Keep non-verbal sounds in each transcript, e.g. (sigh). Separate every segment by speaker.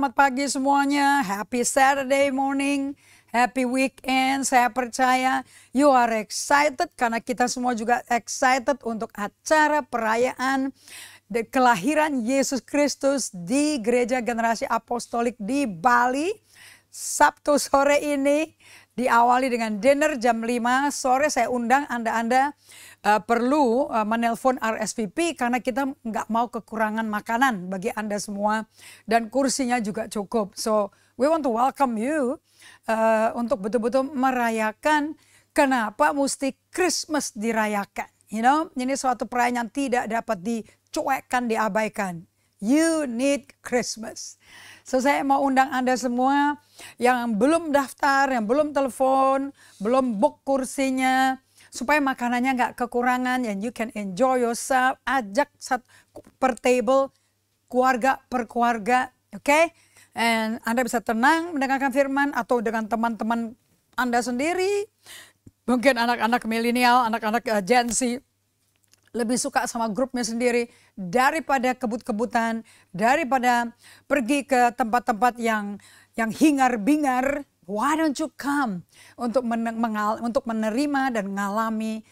Speaker 1: selamat pagi semuanya. Happy Saturday morning, happy weekend. Saya percaya you are excited karena kita semua juga excited untuk acara perayaan kelahiran Yesus Kristus di Gereja Generasi Apostolik di Bali. Sabtu sore ini diawali dengan dinner jam 5 sore saya undang Anda-anda Eh, perlu uh, menelpon RSVP karena kita nggak mau kekurangan makanan bagi Anda semua dan kursinya juga cukup. So we want to welcome you uh, untuk betul-betul merayakan kenapa mesti Christmas dirayakan. You know, ini suatu perayaan yang tidak dapat dicuekkan, diabaikan. You need Christmas. So saya mau undang Anda semua yang belum daftar, yang belum telepon, belum book kursinya, supaya makanannya nggak kekurangan and you can enjoy yourself ajak sat, per table keluarga per keluarga oke okay? and Anda bisa tenang mendengarkan firman atau dengan teman-teman Anda sendiri mungkin anak-anak milenial anak-anak agensi eh, lebih suka sama grupnya sendiri daripada kebut-kebutan, daripada pergi ke tempat-tempat yang yang hingar-bingar why don't you come untuk men untuk menerima dan mengalami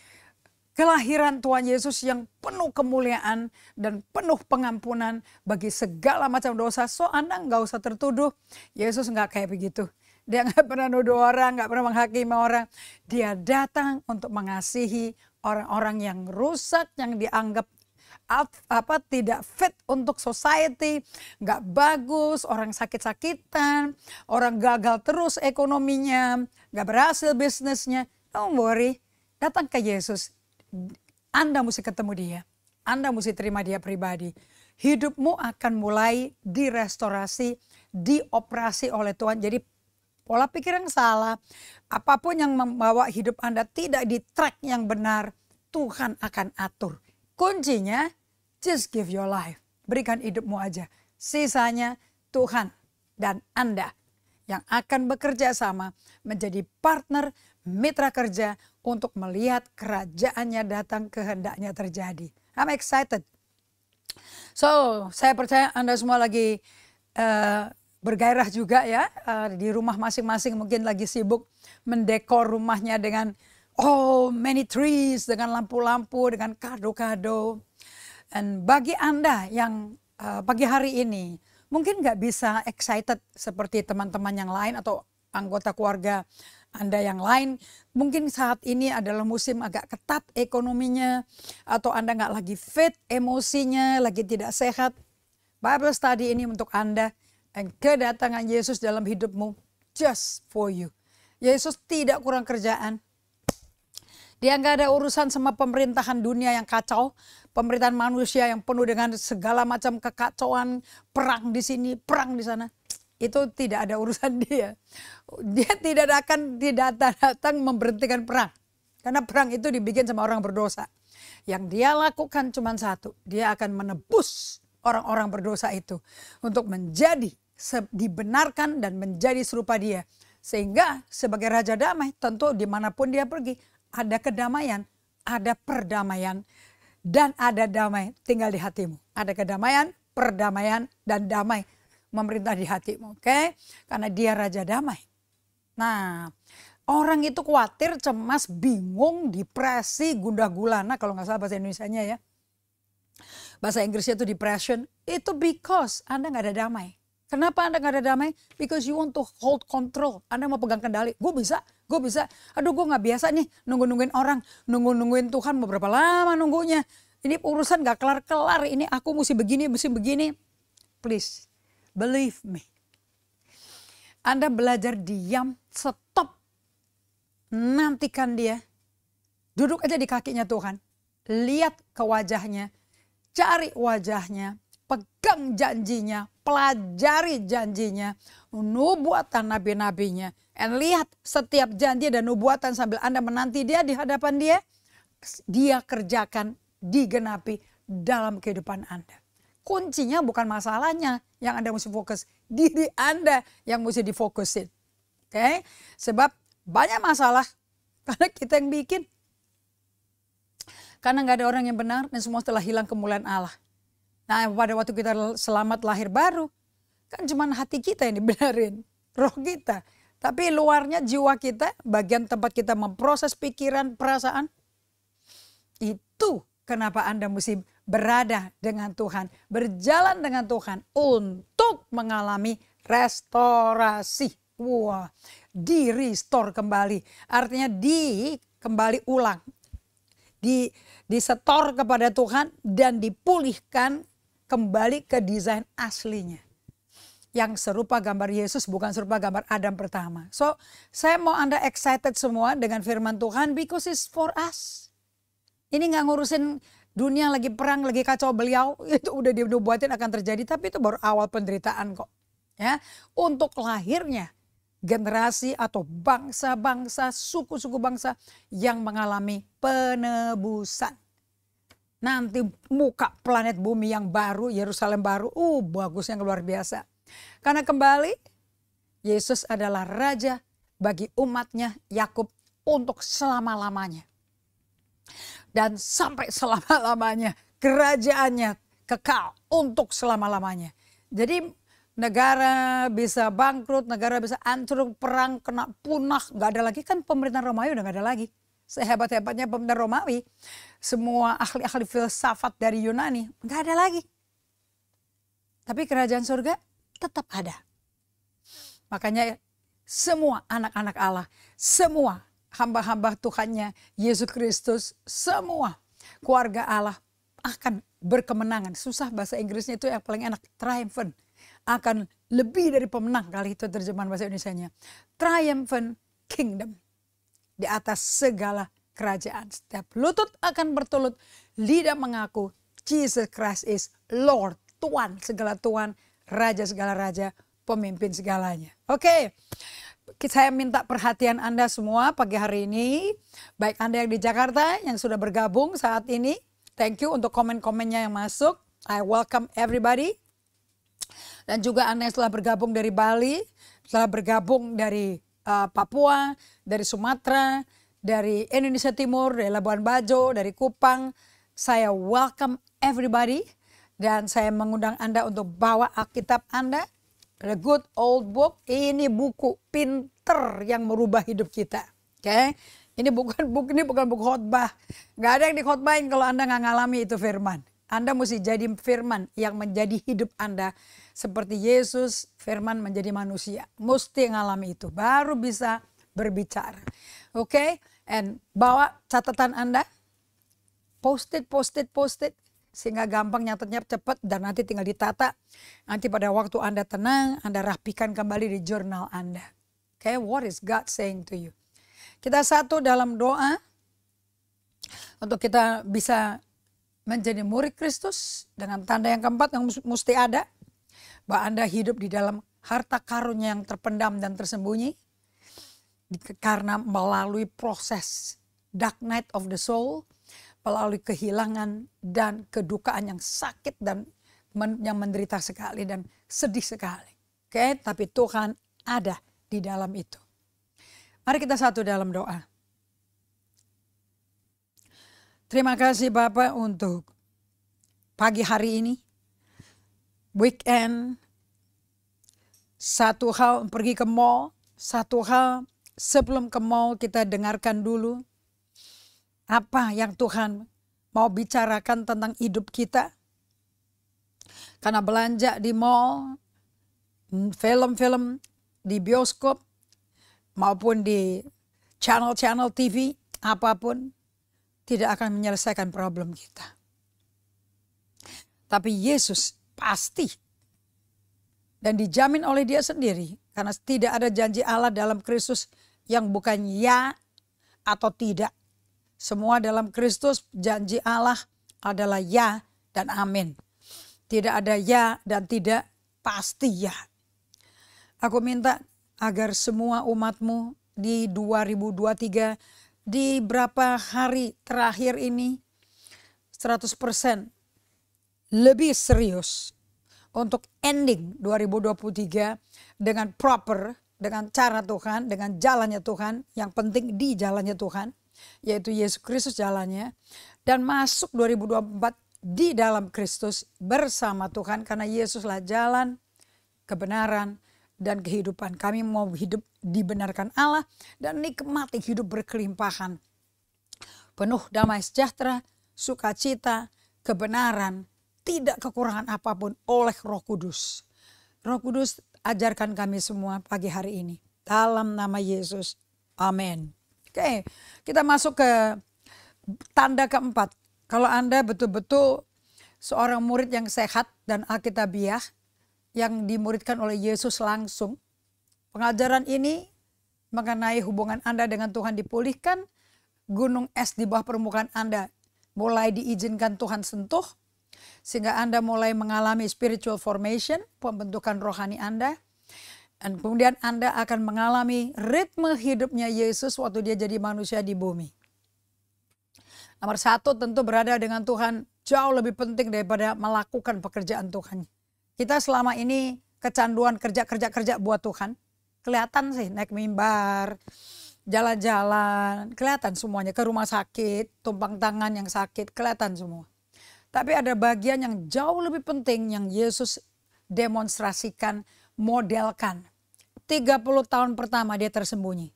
Speaker 1: kelahiran Tuhan Yesus yang penuh kemuliaan dan penuh pengampunan bagi segala macam dosa. So Anda nggak usah tertuduh, Yesus nggak kayak begitu. Dia nggak pernah nuduh orang, nggak pernah menghakimi orang. Dia datang untuk mengasihi orang-orang yang rusak, yang dianggap out, apa tidak fit untuk society, nggak bagus, orang sakit-sakitan, orang gagal terus ekonominya, nggak berhasil bisnisnya. Don't worry, datang ke Yesus. Anda mesti ketemu dia. Anda mesti terima dia pribadi. Hidupmu akan mulai direstorasi, dioperasi oleh Tuhan. Jadi pola pikir yang salah, apapun yang membawa hidup Anda tidak di track yang benar, Tuhan akan atur. Kuncinya Just give your life. Berikan hidupmu aja. Sisanya Tuhan dan Anda yang akan bekerja sama menjadi partner mitra kerja untuk melihat kerajaannya datang kehendaknya terjadi. I'm excited. So, saya percaya Anda semua lagi uh, bergairah juga ya uh, di rumah masing-masing mungkin lagi sibuk mendekor rumahnya dengan oh many trees dengan lampu-lampu dengan kado-kado And bagi Anda yang uh, pagi hari ini mungkin nggak bisa excited seperti teman-teman yang lain atau anggota keluarga Anda yang lain, mungkin saat ini adalah musim agak ketat ekonominya atau Anda nggak lagi fit emosinya, lagi tidak sehat. Bible study ini untuk Anda dan kedatangan Yesus dalam hidupmu just for you. Yesus tidak kurang kerjaan, dia nggak ada urusan sama pemerintahan dunia yang kacau, pemerintahan manusia yang penuh dengan segala macam kekacauan, perang di sini, perang di sana. Itu tidak ada urusan (laughs) dia. Dia tidak akan tidak datang memberhentikan perang. Karena perang itu dibikin sama orang berdosa. Yang dia lakukan cuma satu, dia akan menebus orang-orang berdosa itu untuk menjadi dibenarkan dan menjadi serupa dia. Sehingga sebagai raja damai tentu dimanapun dia pergi ada kedamaian, ada perdamaian, dan ada damai tinggal di hatimu. Ada kedamaian, perdamaian, dan damai memerintah di hatimu. Oke, okay? karena dia raja damai. Nah, orang itu khawatir, cemas, bingung, depresi, gundah gulana. Kalau nggak salah bahasa Indonesia-nya ya. Bahasa Inggrisnya itu depression. Itu because Anda nggak ada damai. Kenapa Anda nggak ada damai? Because you want to hold control. Anda mau pegang kendali. Gue bisa, gue bisa. Aduh gue nggak biasa nih nunggu-nungguin orang. Nunggu-nungguin Tuhan beberapa lama nunggunya. Ini urusan gak kelar-kelar. Ini aku mesti begini, mesti begini. Please, believe me. Anda belajar diam, stop. Nantikan dia. Duduk aja di kakinya Tuhan. Lihat ke wajahnya. Cari wajahnya pegang janjinya, pelajari janjinya, nubuatan nabi-nabinya. Dan lihat setiap janji dan nubuatan sambil Anda menanti dia di hadapan dia, dia kerjakan digenapi dalam kehidupan Anda. Kuncinya bukan masalahnya yang Anda mesti fokus, diri Anda yang mesti difokusin. Oke? Okay? Sebab banyak masalah (laughs) karena kita yang bikin. Karena nggak ada orang yang benar dan semua telah hilang kemuliaan Allah. Nah pada waktu kita selamat lahir baru, kan cuma hati kita yang dibenerin, (laughs) roh kita. Tapi luarnya jiwa kita, bagian tempat kita memproses pikiran, perasaan, itu kenapa Anda mesti berada dengan Tuhan, berjalan dengan Tuhan untuk mengalami restorasi. Wah, di restore kembali. Artinya di kembali ulang. Di disetor kepada Tuhan dan dipulihkan kembali ke desain aslinya. Yang serupa gambar Yesus bukan serupa gambar Adam pertama. So, saya mau Anda excited semua dengan firman Tuhan because it's for us. Ini nggak ngurusin dunia lagi perang, lagi kacau beliau, (laughs) itu udah dibuatin akan terjadi, tapi itu baru awal penderitaan kok. Ya, untuk lahirnya generasi atau bangsa-bangsa, suku-suku bangsa yang mengalami penebusan. Nanti muka planet bumi yang baru, Yerusalem baru, uh bagus yang luar biasa. Karena kembali Yesus adalah raja bagi umatnya Yakub untuk selama-lamanya. Dan sampai selama-lamanya kerajaannya kekal untuk selama-lamanya. Jadi negara bisa bangkrut, negara bisa antruk perang kena punah, Gak ada lagi kan pemerintahan Romawi udah gak ada lagi. Sehebat-hebatnya pemerintahan Romawi, semua ahli-ahli filsafat dari Yunani, nggak ada lagi. Tapi kerajaan surga tetap ada. Makanya semua anak-anak Allah, semua hamba-hamba Tuhannya, Yesus Kristus, semua keluarga Allah akan berkemenangan. Susah bahasa Inggrisnya itu yang paling enak, triumphant. Akan lebih dari pemenang kali itu terjemahan bahasa Indonesia-nya. Triumphant kingdom di atas segala kerajaan. Setiap lutut akan bertulut, lidah mengaku Jesus Christ is Lord, Tuhan segala Tuhan, Raja segala Raja, pemimpin segalanya. Oke, okay. saya minta perhatian Anda semua pagi hari ini. Baik Anda yang di Jakarta yang sudah bergabung saat ini. Thank you untuk komen-komennya yang masuk. I welcome everybody. Dan juga Anda yang telah bergabung dari Bali, telah bergabung dari uh, Papua, dari Sumatera, dari Indonesia Timur, dari Labuan Bajo, dari Kupang. Saya welcome everybody dan saya mengundang Anda untuk bawa Alkitab Anda. The Good Old Book, ini buku pinter yang merubah hidup kita. Oke, okay? ini bukan (laughs) buku ini bukan buku khotbah. Gak ada yang dikhotbahin kalau Anda nggak ngalami itu firman. Anda mesti jadi firman yang menjadi hidup Anda. Seperti Yesus, firman menjadi manusia. Mesti ngalami itu, baru bisa berbicara. Oke, okay? and bawa catatan Anda. Post it, post it, post it sehingga gampang nyatetnya cepat dan nanti tinggal ditata. Nanti pada waktu Anda tenang, Anda rapikan kembali di jurnal Anda. Oke, okay? what is God saying to you? Kita satu dalam doa untuk kita bisa menjadi murid Kristus dengan tanda yang keempat yang mesti ada bahwa Anda hidup di dalam harta karunnya yang terpendam dan tersembunyi karena melalui proses dark night of the soul, melalui kehilangan dan kedukaan yang sakit dan men yang menderita sekali dan sedih sekali. Oke, okay? tapi Tuhan ada di dalam itu. Mari kita satu dalam doa. Terima kasih Bapak untuk pagi hari ini, weekend, satu hal pergi ke mall, satu hal sebelum ke mall kita dengarkan dulu apa yang Tuhan mau bicarakan tentang hidup kita. Karena belanja di mall, mm, film-film di bioskop maupun di channel-channel TV apapun tidak akan menyelesaikan problem kita. Tapi Yesus pasti dan dijamin oleh dia sendiri karena tidak ada janji Allah dalam Kristus yang bukan ya atau tidak. Semua dalam Kristus janji Allah adalah ya dan amin. Tidak ada ya dan tidak pasti ya. Aku minta agar semua umatmu di 2023 di berapa hari terakhir ini 100% lebih serius untuk ending 2023 dengan proper dengan cara Tuhan, dengan jalannya Tuhan, yang penting di jalannya Tuhan, yaitu Yesus Kristus jalannya, dan masuk 2024 di dalam Kristus bersama Tuhan karena Yesuslah jalan, kebenaran, dan kehidupan. Kami mau hidup dibenarkan Allah dan nikmati hidup berkelimpahan. Penuh damai sejahtera, sukacita, kebenaran, tidak kekurangan apapun oleh roh kudus. Roh Kudus ajarkan kami semua pagi hari ini. Dalam nama Yesus. Amin. Oke, okay. kita masuk ke tanda keempat. Kalau Anda betul-betul seorang murid yang sehat dan alkitabiah yang dimuridkan oleh Yesus langsung, pengajaran ini mengenai hubungan Anda dengan Tuhan dipulihkan, gunung es di bawah permukaan Anda mulai diizinkan Tuhan sentuh, sehingga Anda mulai mengalami spiritual formation, pembentukan rohani Anda. Dan kemudian Anda akan mengalami ritme hidupnya Yesus waktu dia jadi manusia di bumi. Nomor satu tentu berada dengan Tuhan jauh lebih penting daripada melakukan pekerjaan Tuhan. Kita selama ini kecanduan kerja-kerja-kerja buat Tuhan. Kelihatan sih naik mimbar, jalan-jalan, kelihatan semuanya ke rumah sakit, tumpang tangan yang sakit, kelihatan semua. Tapi ada bagian yang jauh lebih penting yang Yesus demonstrasikan, modelkan. 30 tahun pertama dia tersembunyi.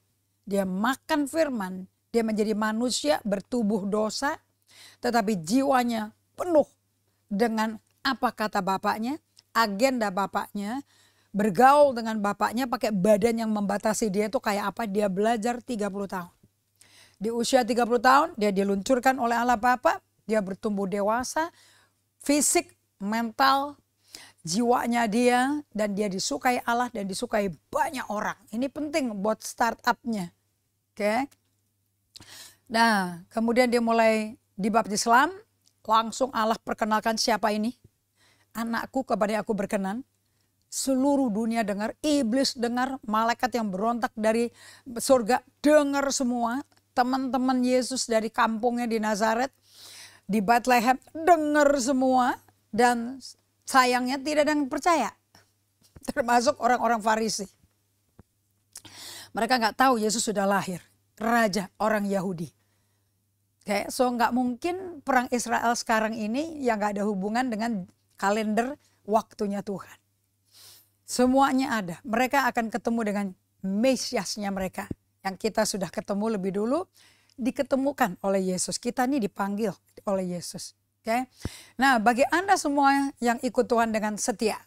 Speaker 1: Dia makan firman, dia menjadi manusia bertubuh dosa, tetapi jiwanya penuh dengan apa kata bapaknya, agenda bapaknya, bergaul dengan bapaknya pakai badan yang membatasi dia itu kayak apa? Dia belajar 30 tahun. Di usia 30 tahun dia diluncurkan oleh Allah Bapa dia bertumbuh dewasa, fisik, mental, jiwanya dia dan dia disukai Allah dan disukai banyak orang. Ini penting buat startupnya. Oke. Okay? Nah, kemudian dia mulai dibaptis Islam, langsung Allah perkenalkan siapa ini? Anakku kepada aku berkenan. Seluruh dunia dengar, iblis dengar, malaikat yang berontak dari surga dengar semua. Teman-teman Yesus dari kampungnya di Nazaret di Bethlehem dengar semua dan sayangnya tidak ada yang percaya. (laughs) Termasuk orang-orang Farisi. Mereka nggak tahu Yesus sudah lahir. Raja orang Yahudi. Kayak so nggak mungkin perang Israel sekarang ini yang nggak ada hubungan dengan kalender waktunya Tuhan. Semuanya ada. Mereka akan ketemu dengan Mesiasnya mereka. Yang kita sudah ketemu lebih dulu diketemukan oleh Yesus. Kita ini dipanggil oleh Yesus. Oke. Okay? Nah, bagi Anda semua yang ikut Tuhan dengan setia.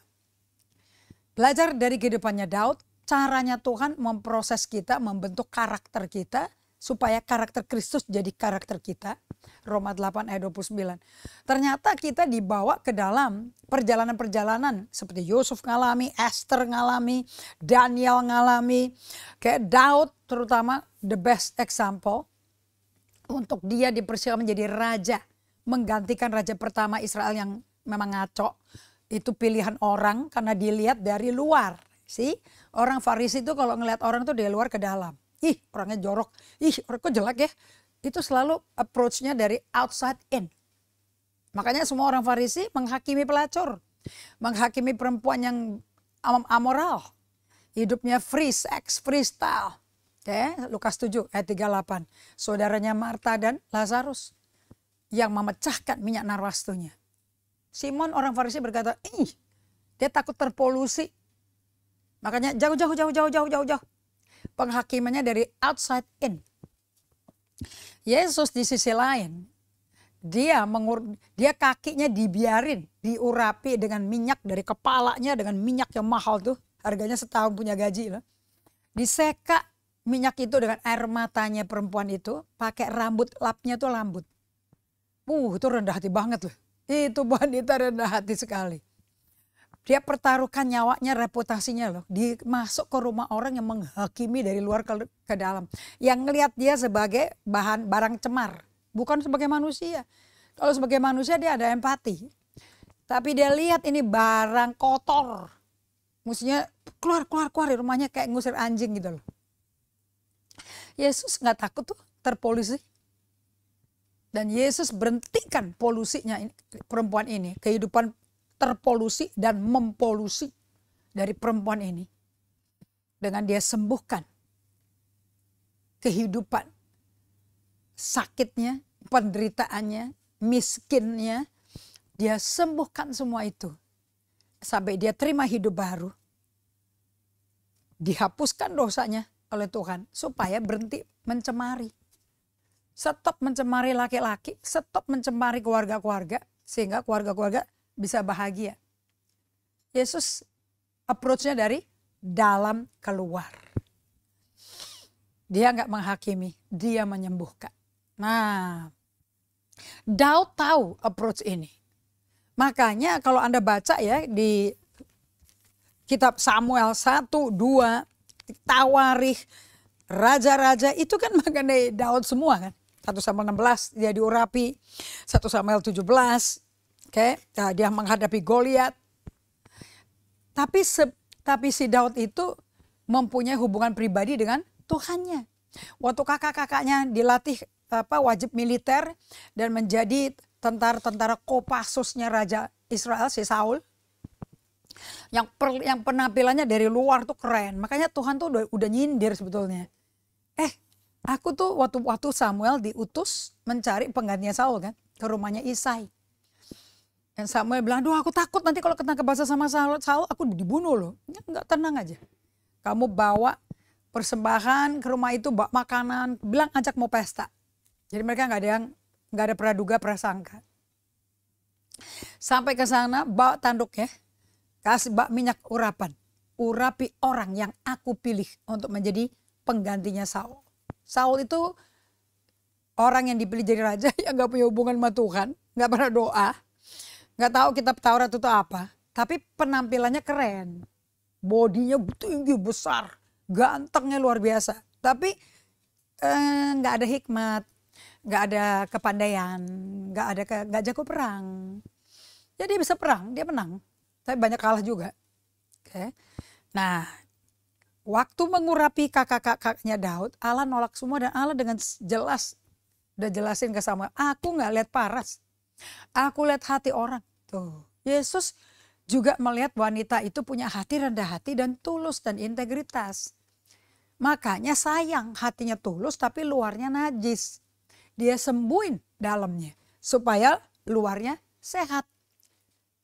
Speaker 1: Belajar dari kehidupannya Daud, caranya Tuhan memproses kita, membentuk karakter kita supaya karakter Kristus jadi karakter kita. Roma 8 ayat 29. Ternyata kita dibawa ke dalam perjalanan-perjalanan seperti Yusuf ngalami, Esther ngalami, Daniel ngalami, kayak Daud terutama the best example untuk dia dipersilakan menjadi raja, menggantikan raja pertama Israel yang memang ngaco. Itu pilihan orang karena dilihat dari luar. Sih, orang Farisi itu kalau ngelihat orang tuh dari luar ke dalam. Ih, orangnya jorok. Ih, orang kok jelek ya? Itu selalu approachnya dari outside in. Makanya semua orang Farisi menghakimi pelacur, menghakimi perempuan yang am amoral, hidupnya free sex, freestyle, Ya, Lukas 7 ayat 38. Saudaranya Marta dan Lazarus yang memecahkan minyak narwastunya. Simon orang Farisi berkata, "Ih, dia takut terpolusi. Makanya jauh jauh jauh jauh jauh jauh jauh." Penghakimannya dari outside in. Yesus di sisi lain dia mengur dia kakinya dibiarin diurapi dengan minyak dari kepalanya dengan minyak yang mahal tuh harganya setahun punya gaji loh diseka minyak itu dengan air matanya perempuan itu pakai rambut lapnya tuh rambut. Uh, itu rendah hati banget loh. Itu wanita rendah hati sekali. Dia pertaruhkan nyawanya, reputasinya loh. Dimasuk ke rumah orang yang menghakimi dari luar ke, ke dalam. Yang ngelihat dia sebagai bahan barang cemar. Bukan sebagai manusia. Kalau sebagai manusia dia ada empati. Tapi dia lihat ini barang kotor. Mestinya keluar, keluar, keluar. di Rumahnya kayak ngusir anjing gitu loh Yesus nggak takut tuh terpolusi. Dan Yesus berhentikan polusinya ini, perempuan ini. Kehidupan terpolusi dan mempolusi dari perempuan ini. Dengan dia sembuhkan kehidupan sakitnya, penderitaannya, miskinnya. Dia sembuhkan semua itu. Sampai dia terima hidup baru. Dihapuskan dosanya oleh Tuhan supaya berhenti mencemari. Stop mencemari laki-laki, stop mencemari keluarga-keluarga sehingga keluarga-keluarga bisa bahagia. Yesus approach-nya dari dalam keluar. Dia nggak menghakimi, dia menyembuhkan. Nah, Daud tahu approach ini. Makanya kalau Anda baca ya di kitab Samuel 1, 2, Tawarih raja-raja itu kan mengenai Daud semua kan. 1 Samuel 16 dia diurapi, 1 Samuel 17, oke, okay? nah, dia menghadapi Goliat. Tapi se, tapi si Daud itu mempunyai hubungan pribadi dengan Tuhannya. Waktu kakak-kakaknya dilatih apa wajib militer dan menjadi tentara-tentara Kopassusnya Raja Israel si Saul, yang per, yang penampilannya dari luar tuh keren makanya Tuhan tuh udah, udah nyindir sebetulnya eh aku tuh waktu waktu Samuel diutus mencari penggantinya Saul kan ke rumahnya Isai dan Samuel bilang duh aku takut nanti kalau kena kebasa sama Saul, Saul aku dibunuh loh ya, nggak tenang aja kamu bawa persembahan ke rumah itu bawa makanan bilang ajak mau pesta jadi mereka nggak ada yang nggak ada praduga prasangka sampai ke sana bawa tanduk ya Kasih bak minyak urapan. Urapi orang yang aku pilih untuk menjadi penggantinya Saul. Saul itu orang yang dipilih jadi raja (laughs) yang gak punya hubungan sama Tuhan. Gak pernah doa. Gak tahu kitab Taurat itu apa. Tapi penampilannya keren. Bodinya tinggi, besar. Gantengnya luar biasa. Tapi nggak eh, gak ada hikmat, Gak ada kepandaian, Gak, ada nggak gak jago perang. Ya bisa perang, dia menang. Tapi banyak kalah juga. Oke. Nah, waktu mengurapi kakak-kakaknya Daud, Allah nolak semua dan Allah dengan jelas udah jelasin ke sama, aku nggak lihat paras. Aku lihat hati orang. Tuh. Yesus juga melihat wanita itu punya hati rendah hati dan tulus dan integritas. Makanya sayang hatinya tulus tapi luarnya najis. Dia sembuhin dalamnya supaya luarnya sehat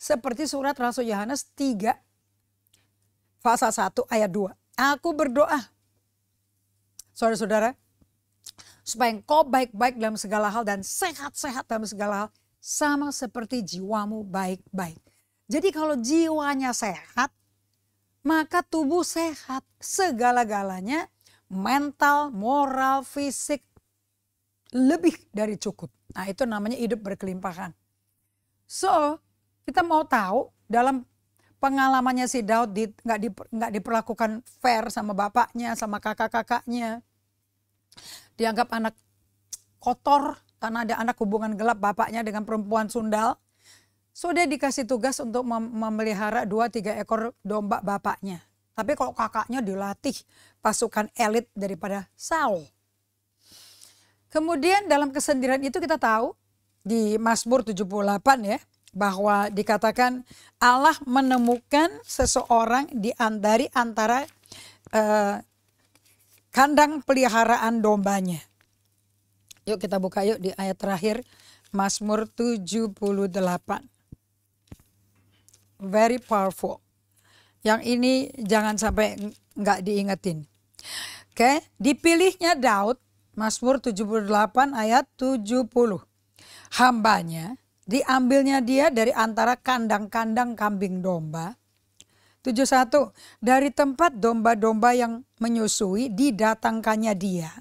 Speaker 1: seperti surat Rasul Yohanes 3 pasal 1 ayat 2. Aku berdoa saudara-saudara supaya engkau baik-baik dalam segala hal dan sehat-sehat dalam segala hal sama seperti jiwamu baik-baik. Jadi kalau jiwanya sehat, maka tubuh sehat segala-galanya mental, moral, fisik lebih dari cukup. Nah, itu namanya hidup berkelimpahan. So, kita mau tahu dalam pengalamannya si Daud di, nggak di, gak diperlakukan fair sama bapaknya, sama kakak-kakaknya. Dianggap anak kotor karena ada anak hubungan gelap bapaknya dengan perempuan sundal. So dikasih tugas untuk mem memelihara dua tiga ekor domba bapaknya. Tapi kalau kakaknya dilatih pasukan elit daripada Saul. Kemudian dalam kesendirian itu kita tahu di Mazmur 78 ya bahwa dikatakan Allah menemukan seseorang di antara uh, kandang peliharaan dombanya. Yuk kita buka yuk di ayat terakhir Mazmur 78. Very powerful. Yang ini jangan sampai nggak diingetin. Oke, dipilihnya Daud Mazmur 78 ayat 70. Hambanya diambilnya dia dari antara kandang-kandang kambing domba. 71. Dari tempat domba-domba yang menyusui didatangkannya dia.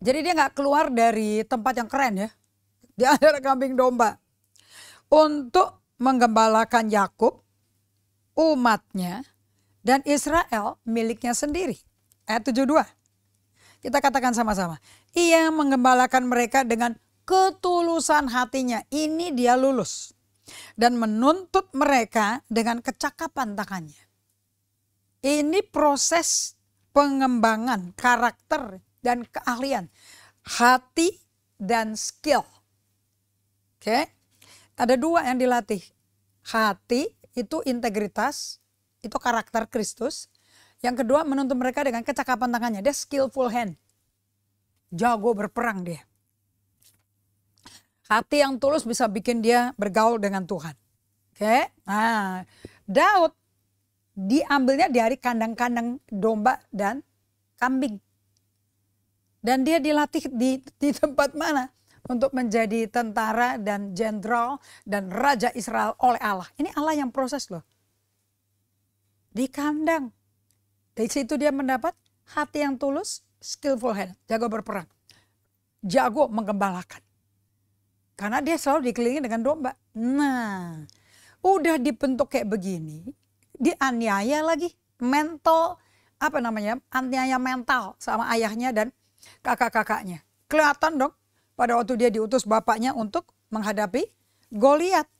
Speaker 1: Jadi dia nggak keluar dari tempat yang keren ya. Di (laughs) antara kambing domba. Untuk menggembalakan Yakub, umatnya, dan Israel miliknya sendiri. Ayat 72. Kita katakan sama-sama. Ia menggembalakan mereka dengan ketulusan hatinya ini dia lulus dan menuntut mereka dengan kecakapan tangannya. Ini proses pengembangan karakter dan keahlian hati dan skill. Oke. Okay? Ada dua yang dilatih. Hati itu integritas, itu karakter Kristus. Yang kedua menuntut mereka dengan kecakapan tangannya. Dia skillful hand. Jago berperang dia. Hati yang tulus bisa bikin dia bergaul dengan Tuhan. Oke. Okay? Nah, Daud diambilnya dari kandang-kandang domba dan kambing. Dan dia dilatih di, di tempat mana? Untuk menjadi tentara dan jenderal dan raja Israel oleh Allah. Ini Allah yang proses loh. Di kandang. Dari situ dia mendapat hati yang tulus, skillful hand, jago berperang. Jago menggembalakan. Karena dia selalu dikelilingi dengan domba. Nah, udah dibentuk kayak begini, dianiaya lagi, mental apa namanya? Aniaya mental sama ayahnya dan kakak-kakaknya. Kelihatan dong pada waktu dia diutus bapaknya untuk menghadapi Goliat.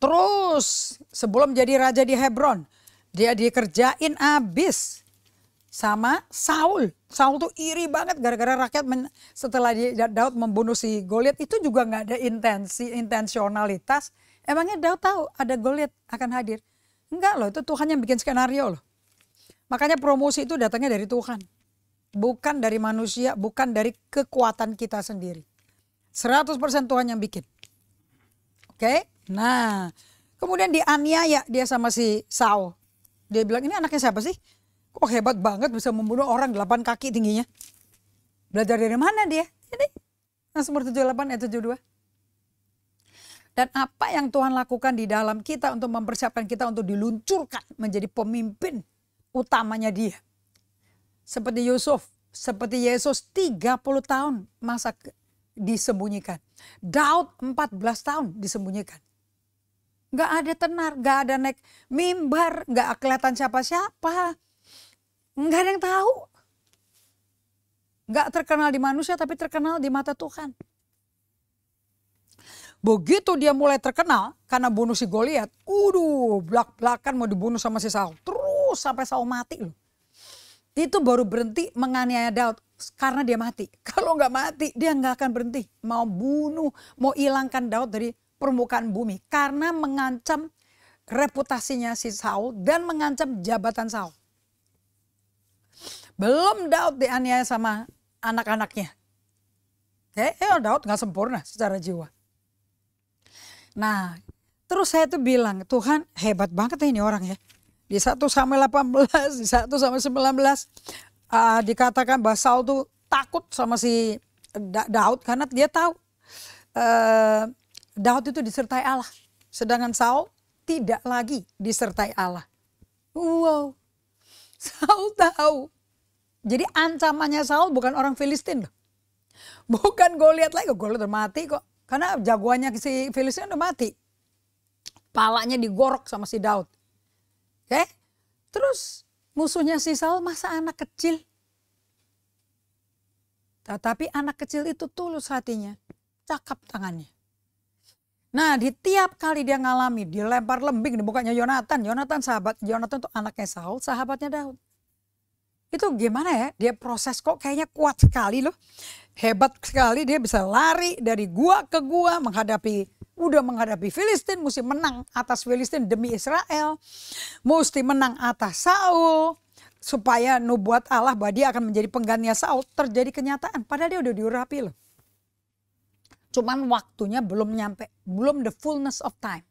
Speaker 1: Terus sebelum jadi raja di Hebron, dia dikerjain abis sama Saul. Saul tuh iri banget gara-gara rakyat men, setelah Daud membunuh si Goliat itu juga nggak ada intensi intensionalitas. Emangnya Daud tahu ada Goliat akan hadir? Enggak loh, itu Tuhan yang bikin skenario loh. Makanya promosi itu datangnya dari Tuhan. Bukan dari manusia, bukan dari kekuatan kita sendiri. 100% Tuhan yang bikin. Oke, nah kemudian dianiaya dia sama si Saul. Dia bilang, ini anaknya siapa sih? kok hebat banget bisa membunuh orang delapan kaki tingginya. Belajar dari mana dia? Ini Mazmur 78 ayat 72. Dan apa yang Tuhan lakukan di dalam kita untuk mempersiapkan kita untuk diluncurkan menjadi pemimpin utamanya dia. Seperti Yusuf, seperti Yesus 30 tahun masa disembunyikan. Daud 14 tahun disembunyikan. Gak ada tenar, gak ada naik mimbar, gak kelihatan siapa-siapa Enggak ada yang tahu. Enggak terkenal di manusia tapi terkenal di mata Tuhan. Begitu dia mulai terkenal karena bunuh si Goliat, uduh belak-belakan mau dibunuh sama si Saul. Terus sampai Saul mati loh. Itu baru berhenti menganiaya Daud karena dia mati. (laughs) Kalau nggak mati dia nggak akan berhenti. Mau bunuh, mau hilangkan Daud dari permukaan bumi. Karena mengancam reputasinya si Saul dan mengancam jabatan Saul. Belum Daud dianiaya sama anak-anaknya. Kayaknya eh, Daud gak sempurna secara jiwa. Nah, terus saya tuh bilang, Tuhan hebat banget ini orang ya. Di 1 sampai 18, di 1 sampai 19 uh, ah, dikatakan bahwa Saul tuh takut sama si Daud karena dia tahu uh, Daud itu disertai Allah. Sedangkan Saul tidak lagi disertai Allah. Wow, (laughs) Saul tahu jadi ancamannya Saul bukan orang Filistin loh. Bukan Goliat lagi, Goliat udah mati kok. Karena jagoannya si Filistin udah mati. Palanya digorok sama si Daud. Oke? Terus musuhnya si Saul masa anak kecil. Tetapi anak kecil itu tulus hatinya, cakap tangannya. Nah, di tiap kali dia ngalami, dilempar lembing, dibukanya Yonatan. Yonatan sahabat, Yonatan itu anaknya Saul, sahabatnya Daud itu gimana ya dia proses kok kayaknya kuat sekali loh hebat sekali dia bisa lari dari gua ke gua menghadapi udah menghadapi Filistin mesti menang atas Filistin demi Israel mesti menang atas Saul supaya nubuat Allah bahwa dia akan menjadi penggantinya Saul terjadi kenyataan padahal dia udah diurapi loh cuman waktunya belum nyampe belum the fullness of time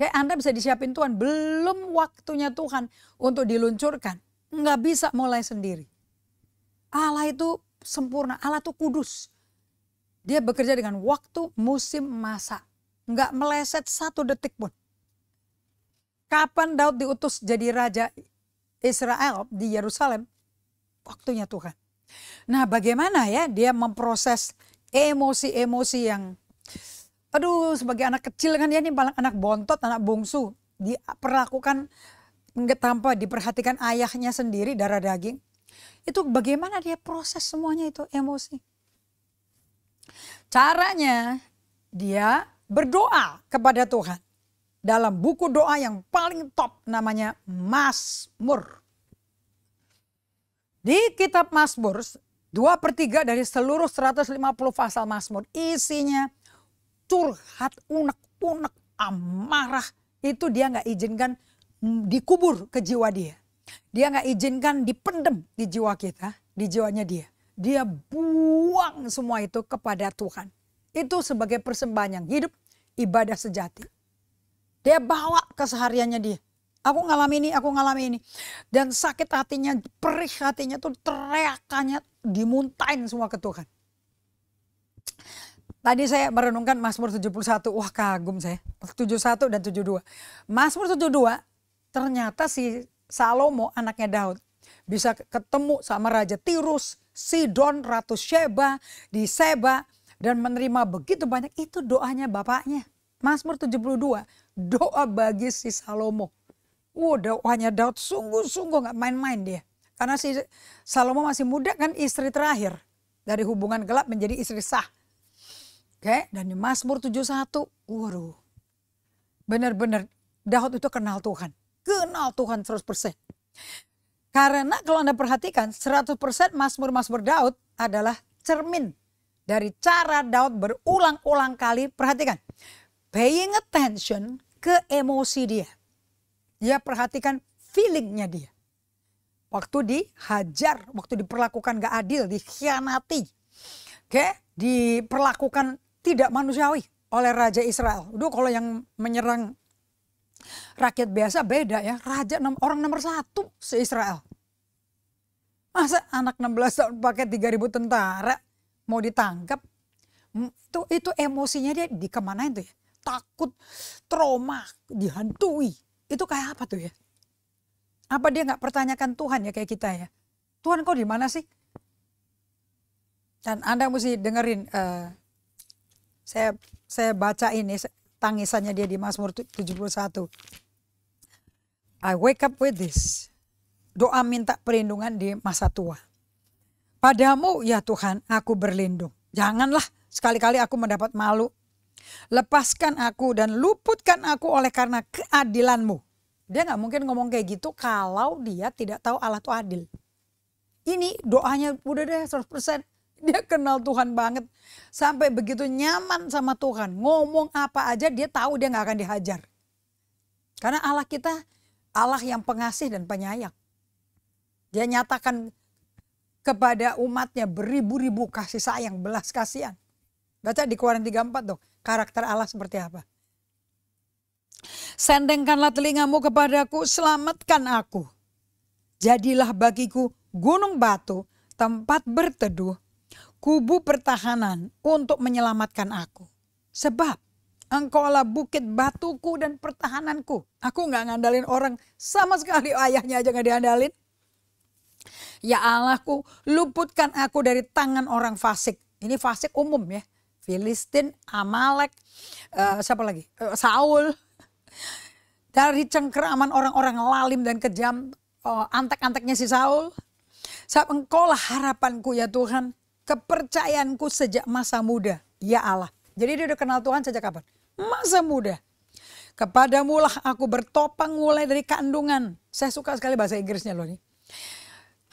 Speaker 1: ya Anda bisa disiapin Tuhan belum waktunya Tuhan untuk diluncurkan nggak bisa mulai sendiri. Allah itu sempurna, Allah itu kudus. Dia bekerja dengan waktu, musim, masa. Nggak meleset satu detik pun. Kapan Daud diutus jadi raja Israel di Yerusalem? Waktunya Tuhan. Nah bagaimana ya dia memproses emosi-emosi yang aduh sebagai anak kecil kan ya ini paling anak bontot, anak bungsu diperlakukan tanpa diperhatikan ayahnya sendiri darah daging. Itu bagaimana dia proses semuanya itu emosi. Caranya dia berdoa kepada Tuhan. Dalam buku doa yang paling top namanya Mazmur. Di kitab Mazmur, dua per 3 dari seluruh 150 pasal Mazmur isinya curhat, unek-unek, amarah. Itu dia nggak izinkan dikubur ke jiwa dia. Dia nggak izinkan dipendem di jiwa kita, di jiwanya dia. Dia buang semua itu kepada Tuhan. Itu sebagai persembahan yang hidup, ibadah sejati. Dia bawa kesehariannya dia. Aku ngalami ini, aku ngalami ini. Dan sakit hatinya, perih hatinya tuh teriakannya dimuntahin semua ke Tuhan. Tadi saya merenungkan Mazmur 71, wah kagum saya. 71 dan 72. Mazmur 72 ternyata si Salomo anaknya Daud bisa ketemu sama Raja Tirus, Sidon, Ratu Sheba, di Seba dan menerima begitu banyak itu doanya bapaknya. Mazmur 72, doa bagi si Salomo. Wow, doanya Daud sungguh-sungguh gak main-main dia. Karena si Salomo masih muda kan istri terakhir dari hubungan gelap menjadi istri sah. Oke, dan di Mazmur 71, waduh. Benar-benar Daud itu kenal Tuhan kenal Tuhan 100%. Karena kalau Anda perhatikan 100% Mazmur-Mazmur Daud adalah cermin dari cara Daud berulang-ulang kali perhatikan. Paying attention ke emosi dia. Dia perhatikan feelingnya dia. Waktu dihajar, waktu diperlakukan gak adil, dikhianati. Oke, diperlakukan tidak manusiawi oleh Raja Israel. Duh kalau yang menyerang rakyat biasa beda ya. Raja orang nomor satu se-Israel. Masa anak 16 tahun pakai 3000 tentara mau ditangkap? Itu itu emosinya dia dikemanain tuh ya? Takut, trauma, dihantui. Itu kayak apa tuh ya? Apa dia nggak pertanyakan Tuhan ya kayak kita ya? Tuhan kau di mana sih? Dan Anda mesti dengerin uh, saya saya baca ini tangisannya dia di Mazmur 71. I wake up with this. Doa minta perlindungan di masa tua. Padamu ya Tuhan aku berlindung. Janganlah sekali-kali aku mendapat malu. Lepaskan aku dan luputkan aku oleh karena keadilanmu. Dia nggak mungkin ngomong kayak gitu kalau dia tidak tahu Allah itu adil. Ini doanya udah deh 100%. Dia kenal Tuhan banget. Sampai begitu nyaman sama Tuhan. Ngomong apa aja dia tahu dia nggak akan dihajar. Karena Allah kita Allah yang pengasih dan penyayang. Dia nyatakan kepada umatnya beribu-ribu kasih sayang, belas kasihan. Baca di Keluaran 34 dong, karakter Allah seperti apa. Sendengkanlah telingamu kepadaku, selamatkan aku. Jadilah bagiku gunung batu, tempat berteduh, kubu pertahanan untuk menyelamatkan aku. Sebab Engkaulah bukit batuku dan pertahananku. Aku nggak ngandalin orang sama sekali ayahnya aja nggak diandalin. Ya Allahku, luputkan aku dari tangan orang fasik. Ini fasik umum ya. Filistin, Amalek, uh, siapa lagi? Uh, Saul. Dari cengkeraman orang-orang lalim dan kejam, uh, antek-anteknya si Saul. Saat lah harapanku ya Tuhan, kepercayaanku sejak masa muda. Ya Allah. Jadi dia udah kenal Tuhan sejak kapan? masa muda. Kepadamu lah aku bertopang mulai dari kandungan. Saya suka sekali bahasa Inggrisnya loh nih.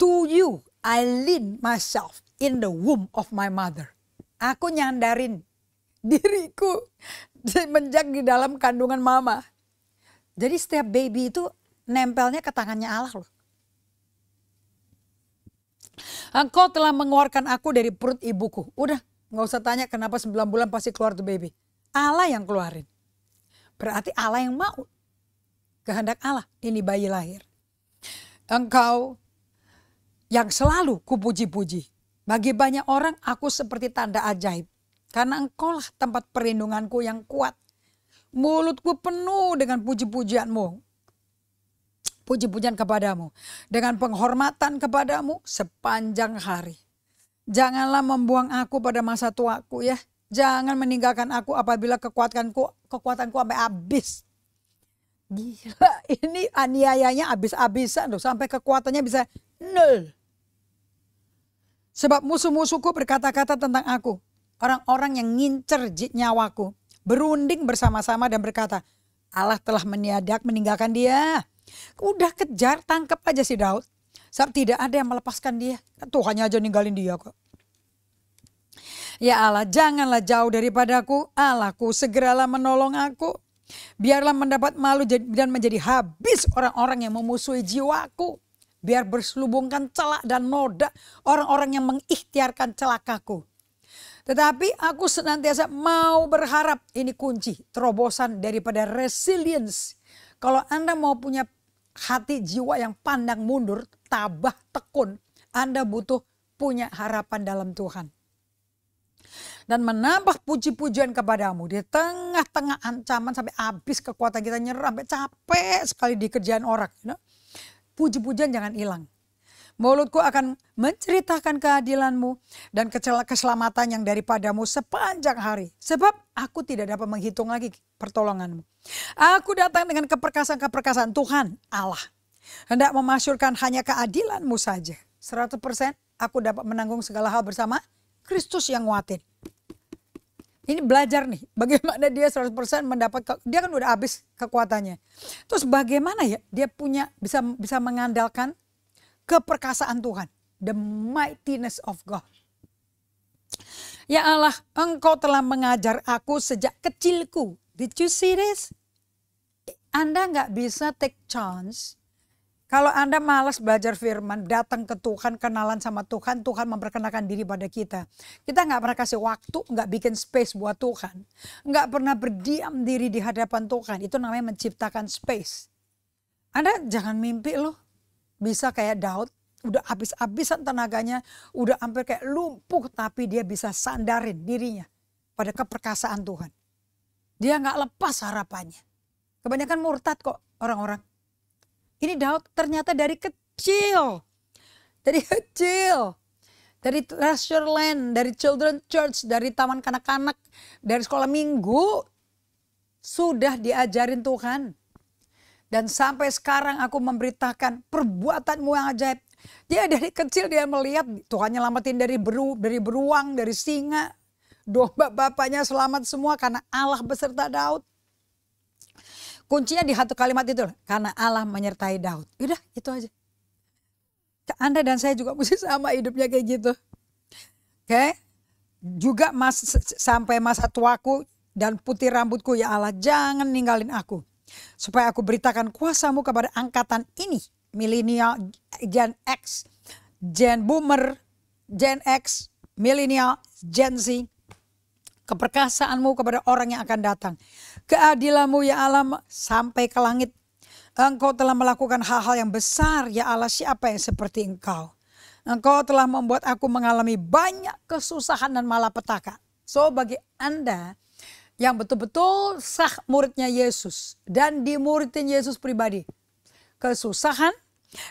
Speaker 1: To you I lean myself in the womb of my mother. Aku nyandarin diriku semenjak di dalam kandungan mama. Jadi setiap baby itu nempelnya ke tangannya Allah loh. Engkau telah mengeluarkan aku dari perut ibuku. Udah, nggak usah tanya kenapa 9 bulan pasti keluar tuh baby. Allah yang keluarin. Berarti Allah yang mau. Kehendak Allah ini bayi lahir. Engkau yang selalu kupuji-puji. Bagi banyak orang aku seperti tanda ajaib. Karena engkaulah tempat perlindunganku yang kuat. Mulutku penuh dengan puji-pujianmu. Puji-pujian kepadamu. Dengan penghormatan kepadamu sepanjang hari. Janganlah membuang aku pada masa tuaku ya Jangan meninggalkan aku apabila kekuatanku kekuatanku sampai habis. Gila, (laughs) ini aniayanya habis-habisan loh sampai kekuatannya bisa nol. Sebab musuh-musuhku berkata-kata tentang aku. Orang-orang yang ngincer nyawaku. Berunding bersama-sama dan berkata, Allah telah meniadak meninggalkan dia. Udah kejar, tangkap aja si Daud. Sebab tidak ada yang melepaskan dia. Tuhannya aja ninggalin dia kok. Ya Allah, janganlah jauh daripadaku, Allahku, segeralah menolong aku. Biarlah mendapat malu dan menjadi habis orang-orang yang memusuhi jiwaku. Biar berselubungkan celak dan noda orang-orang yang mengikhtiarkan celakaku. Tetapi aku senantiasa mau berharap ini kunci terobosan daripada resilience. Kalau Anda mau punya hati jiwa yang pandang mundur, tabah, tekun, Anda butuh punya harapan dalam Tuhan dan menambah puji-pujian kepadamu di tengah-tengah ancaman sampai habis kekuatan kita nyerah sampai capek sekali di kerjaan orang. You know? Puji-pujian jangan hilang. Mulutku akan menceritakan keadilanMu dan keselamatan yang daripadamu sepanjang hari. Sebab aku tidak dapat menghitung lagi pertolonganmu. Aku datang dengan keperkasaan-keperkasaan Tuhan Allah. Hendak memasyurkan hanya keadilanmu saja. 100% aku dapat menanggung segala hal bersama Kristus yang nguatin ini belajar nih (laughs) bagaimana dia 100% mendapat dia kan udah habis kekuatannya. Terus bagaimana ya dia punya bisa bisa mengandalkan keperkasaan Tuhan, the mightiness of God. Ya Allah, engkau telah mengajar aku sejak kecilku. Did you see this? Anda nggak bisa take chance kalau Anda malas belajar firman, datang ke Tuhan, kenalan sama Tuhan, Tuhan memperkenalkan diri pada kita. Kita nggak pernah kasih waktu, nggak bikin space buat Tuhan. Nggak pernah berdiam diri di hadapan Tuhan. Itu namanya menciptakan space. Anda jangan mimpi loh. Bisa kayak Daud, udah habis-habisan tenaganya, udah hampir kayak lumpuh, tapi dia bisa sandarin dirinya pada keperkasaan Tuhan. Dia nggak lepas harapannya. Kebanyakan murtad kok orang-orang ini Daud ternyata dari kecil. Dari kecil. Dari Treasure Land, dari Children Church, dari Taman Kanak-Kanak, dari Sekolah Minggu. Sudah diajarin Tuhan. Dan sampai sekarang aku memberitakan perbuatanmu yang ajaib. Dia dari kecil dia melihat Tuhan nyelamatin dari beru, dari beruang, dari singa. Domba bapaknya selamat semua karena Allah beserta Daud. Kuncinya di satu kalimat itu. Karena Allah menyertai Daud. Udah itu aja. Anda dan saya juga mesti sama hidupnya kayak gitu. Oke. Juga mas, sampai masa tuaku dan putih rambutku ya Allah jangan ninggalin aku. Supaya aku beritakan kuasamu kepada angkatan ini. Milenial, Gen X, Gen Boomer, Gen X, milenial, Gen Z, keperkasaanmu kepada orang yang akan datang. Keadilanmu ya Allah sampai ke langit. Engkau telah melakukan hal-hal yang besar ya Allah siapa yang seperti engkau. Engkau telah membuat aku mengalami banyak kesusahan dan malapetaka. So bagi Anda yang betul-betul sah muridnya Yesus dan dimuridin Yesus pribadi. Kesusahan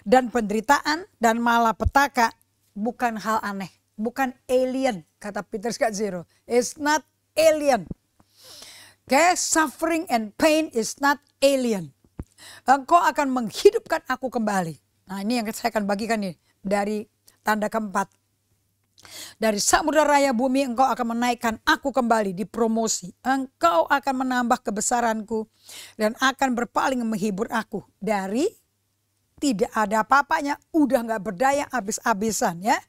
Speaker 1: dan penderitaan dan malapetaka bukan hal aneh, bukan alien kata Peter Scott Zero It's not alien. Okay, suffering and pain is not alien. Engkau akan menghidupkan aku kembali. Nah ini yang saya akan bagikan nih dari tanda keempat. Dari samudera raya bumi engkau akan menaikkan aku kembali di promosi. Engkau akan menambah kebesaranku dan akan berpaling menghibur aku. Dari tidak ada apa-apanya, udah nggak berdaya habis-habisan ya.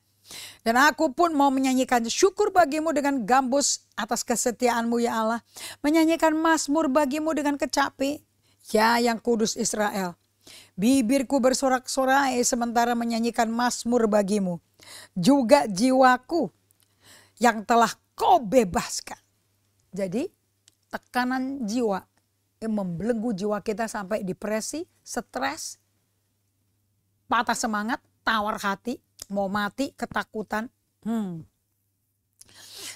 Speaker 1: Dan aku pun mau menyanyikan syukur bagimu dengan gambus atas kesetiaanmu ya Allah. Menyanyikan masmur bagimu dengan kecapi. Ya yang kudus Israel. Bibirku bersorak-sorai sementara menyanyikan masmur bagimu. Juga jiwaku yang telah kau bebaskan. Jadi tekanan jiwa yang membelenggu jiwa kita sampai depresi, stres, patah semangat, tawar hati, mau mati ketakutan. Hmm.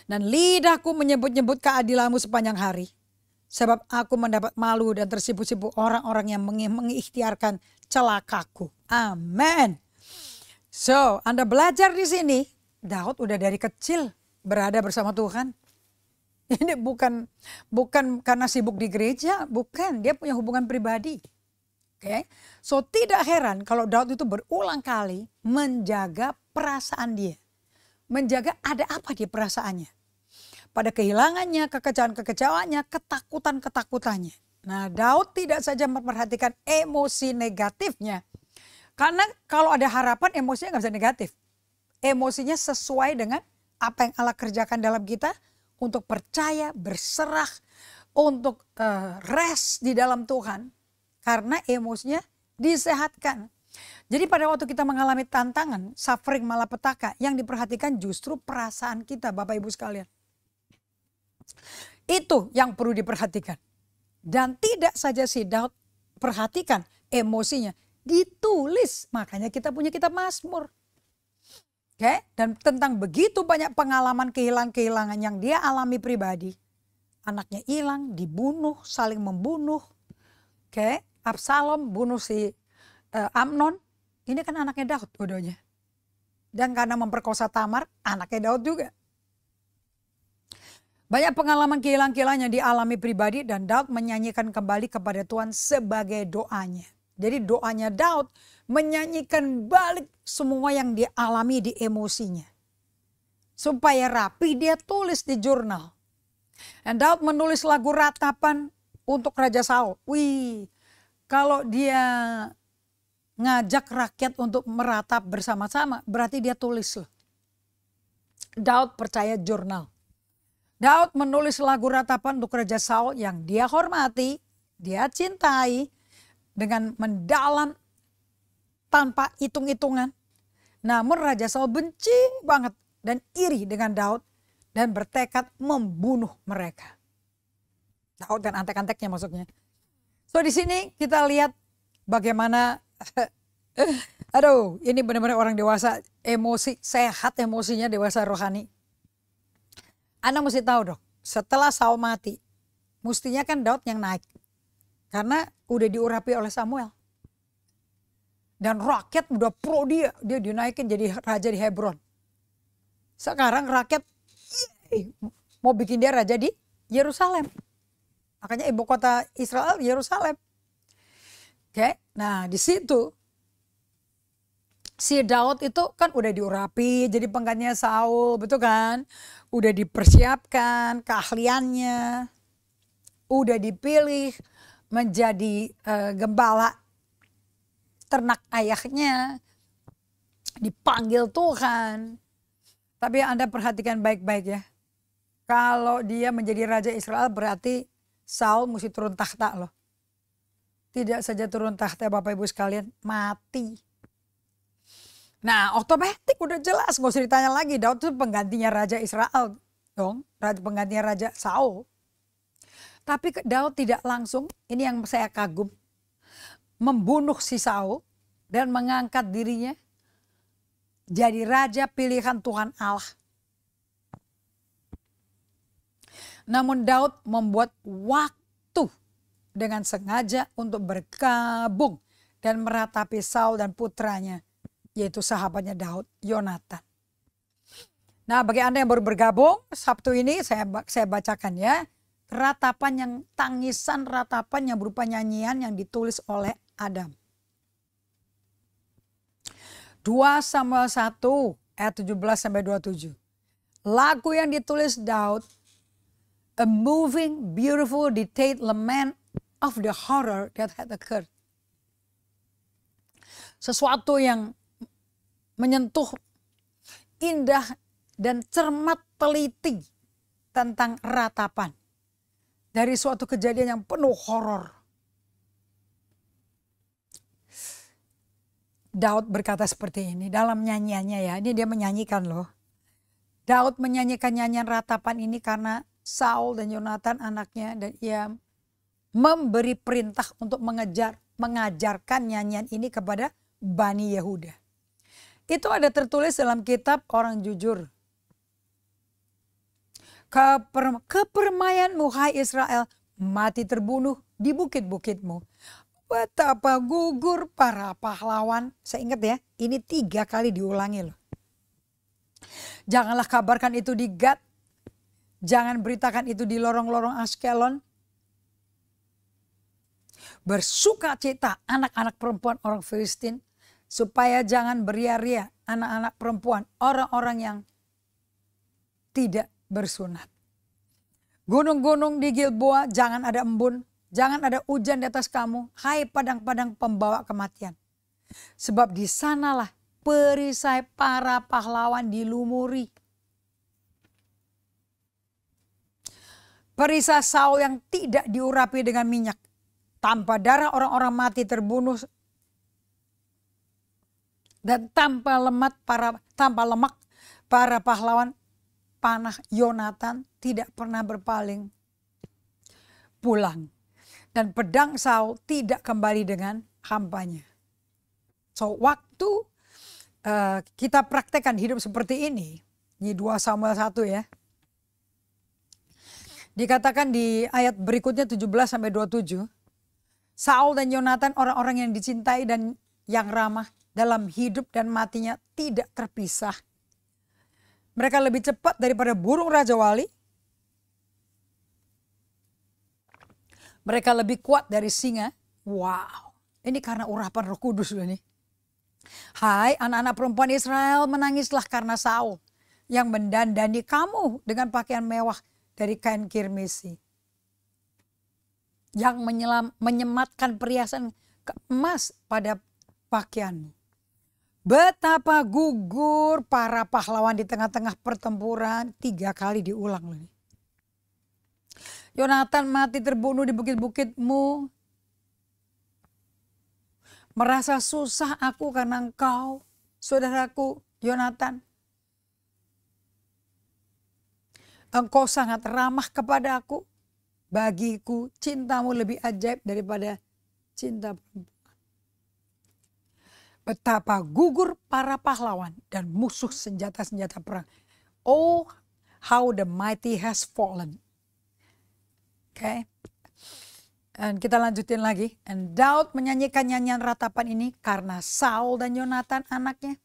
Speaker 1: Dan lidahku menyebut-nyebut keadilanmu sepanjang hari. Sebab aku mendapat malu dan tersipu-sipu orang-orang yang mengikhtiarkan celakaku. Amin. So, Anda belajar di sini. Daud udah dari kecil berada bersama Tuhan. (laughs) Ini bukan bukan karena sibuk di gereja, bukan. Dia punya hubungan pribadi. Oke. Okay? So tidak heran kalau Daud itu berulang kali menjaga perasaan dia. Menjaga ada apa dia perasaannya. Pada kehilangannya, kekecewaan-kekecewaannya, ketakutan-ketakutannya. Nah Daud tidak saja memperhatikan emosi negatifnya. Karena kalau ada harapan emosinya nggak bisa negatif. Emosinya sesuai dengan apa yang Allah kerjakan dalam kita untuk percaya, berserah, untuk uh, rest di dalam Tuhan karena emosinya disehatkan. Jadi pada waktu kita mengalami tantangan, suffering malapetaka, yang diperhatikan justru perasaan kita Bapak Ibu sekalian. Itu yang perlu diperhatikan. Dan tidak saja si Daud perhatikan emosinya, ditulis. Makanya kita punya kitab Mazmur. Oke, okay? dan tentang begitu banyak pengalaman kehilangan-kehilangan yang dia alami pribadi. Anaknya hilang, dibunuh, saling membunuh. Oke, okay? Absalom bunuh si uh, Amnon, ini kan anaknya Daud bodohnya. Dan karena memperkosa Tamar, anaknya Daud juga. Banyak pengalaman kehilangan-kehilangan yang dialami pribadi dan Daud menyanyikan kembali kepada Tuhan sebagai doanya. Jadi doanya Daud menyanyikan balik semua yang dialami di emosinya. Supaya rapi dia tulis di jurnal. Dan Daud menulis lagu ratapan untuk Raja Saul. Wih, kalau dia ngajak rakyat untuk meratap bersama-sama, berarti dia tulis loh. Daud percaya jurnal. Daud menulis lagu ratapan untuk Raja Saul yang dia hormati, dia cintai dengan mendalam tanpa hitung-hitungan. Namun Raja Saul benci banget dan iri dengan Daud dan bertekad membunuh mereka. Daud dan antek-anteknya maksudnya. So di sini kita lihat bagaimana (laughs) aduh ini benar-benar orang dewasa emosi sehat emosinya dewasa rohani. Anda mesti tahu dok setelah Saul mati mestinya kan Daud yang naik karena udah diurapi oleh Samuel. Dan rakyat udah pro dia, dia dinaikin jadi raja di Hebron. Sekarang rakyat mau bikin dia raja di Yerusalem. Makanya ibu kota Israel Yerusalem. Oke, okay? nah di situ si Daud itu kan udah diurapi jadi penggantinya Saul, betul kan? Udah dipersiapkan keahliannya, udah dipilih menjadi uh, gembala ternak ayahnya, dipanggil Tuhan. Tapi Anda perhatikan baik-baik ya. Kalau dia menjadi raja Israel berarti Saul mesti turun tahta loh. Tidak saja turun tahta Bapak Ibu sekalian, mati. Nah otomatis udah jelas gak usah ditanya lagi. Daud itu penggantinya Raja Israel dong, penggantinya Raja Saul. Tapi Daud tidak langsung, ini yang saya kagum, membunuh si Saul dan mengangkat dirinya jadi raja pilihan Tuhan Allah. Namun Daud membuat waktu dengan sengaja untuk bergabung dan meratapi Saul dan putranya, yaitu sahabatnya Daud, Yonatan. Nah, bagi Anda yang baru bergabung, Sabtu ini saya saya bacakan ya. Ratapan yang tangisan, ratapan yang berupa nyanyian yang ditulis oleh Adam. 2 Samuel 1 ayat 17 sampai 27. Lagu yang ditulis Daud a moving, beautiful, detailed lament of the horror that had occurred. Sesuatu yang menyentuh, indah, dan cermat teliti tentang ratapan dari suatu kejadian yang penuh horor. Daud berkata seperti ini dalam nyanyiannya ya. Ini dia menyanyikan loh. Daud menyanyikan nyanyian ratapan ini karena Saul dan Yonatan anaknya dan ia memberi perintah untuk mengejar mengajarkan nyanyian ini kepada Bani Yehuda. Itu ada tertulis dalam kitab Orang Jujur. Keper, kepermayanmu hai Israel mati terbunuh di bukit-bukitmu. Betapa gugur para pahlawan. Saya ingat ya, ini tiga kali diulangi loh. Janganlah kabarkan itu di Gad Jangan beritakan itu di lorong-lorong Askelon. Bersuka cita anak-anak perempuan orang Filistin. Supaya jangan beria-ria anak-anak perempuan orang-orang yang tidak bersunat. Gunung-gunung di Gilboa jangan ada embun, jangan ada hujan di atas kamu, hai padang-padang pembawa kematian. Sebab di sanalah perisai para pahlawan dilumuri. Perisai Saul yang tidak diurapi dengan minyak. Tanpa darah orang-orang mati terbunuh dan tanpa lemak para tanpa lemak para pahlawan panah Yonatan tidak pernah berpaling pulang dan pedang Saul tidak kembali dengan hampanya. So waktu uh, kita praktekkan hidup seperti ini, ini dua Samuel satu ya. Dikatakan di ayat berikutnya 17 sampai 27, Saul dan Yonatan orang-orang yang dicintai dan yang ramah dalam hidup dan matinya tidak terpisah. Mereka lebih cepat daripada burung raja wali. Mereka lebih kuat dari singa. Wow, ini karena urapan roh kudus loh nih. Hai anak-anak perempuan Israel menangislah karena Saul yang mendandani kamu dengan pakaian mewah dari kain kirmisi yang menyelam, menyematkan perhiasan emas pada pakaianmu. Betapa gugur para pahlawan di tengah-tengah pertempuran tiga kali diulang lagi. Yonatan mati terbunuh di bukit-bukitmu. Merasa susah aku karena engkau, saudaraku Yonatan. Engkau sangat ramah kepada aku. Bagiku cintamu lebih ajaib daripada cinta Betapa gugur para pahlawan dan musuh senjata-senjata perang. Oh, how the mighty has fallen. Oke. Okay. Dan kita lanjutin lagi. And Daud menyanyikan nyanyian ratapan ini karena Saul dan Yonatan anaknya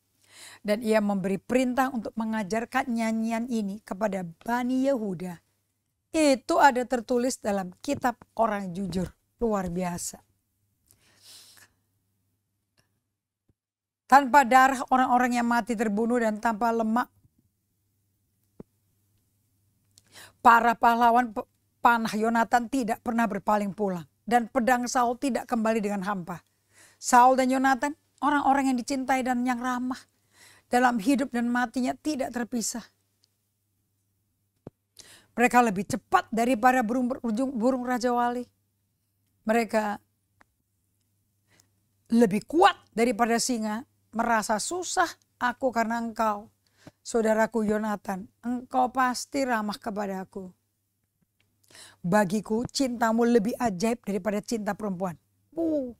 Speaker 1: dan ia memberi perintah untuk mengajarkan nyanyian ini kepada Bani Yehuda. Itu ada tertulis dalam kitab orang jujur. Luar biasa. Tanpa darah orang-orang yang mati terbunuh dan tanpa lemak. Para pahlawan panah Yonatan tidak pernah berpaling pulang. Dan pedang Saul tidak kembali dengan hampa. Saul dan Yonatan orang-orang yang dicintai dan yang ramah dalam hidup dan matinya tidak terpisah. Mereka lebih cepat daripada burung, burung Raja Wali. Mereka lebih kuat daripada singa. Merasa susah aku karena engkau. Saudaraku Yonatan, engkau pasti ramah kepada aku. Bagiku cintamu lebih ajaib daripada cinta perempuan. Uh,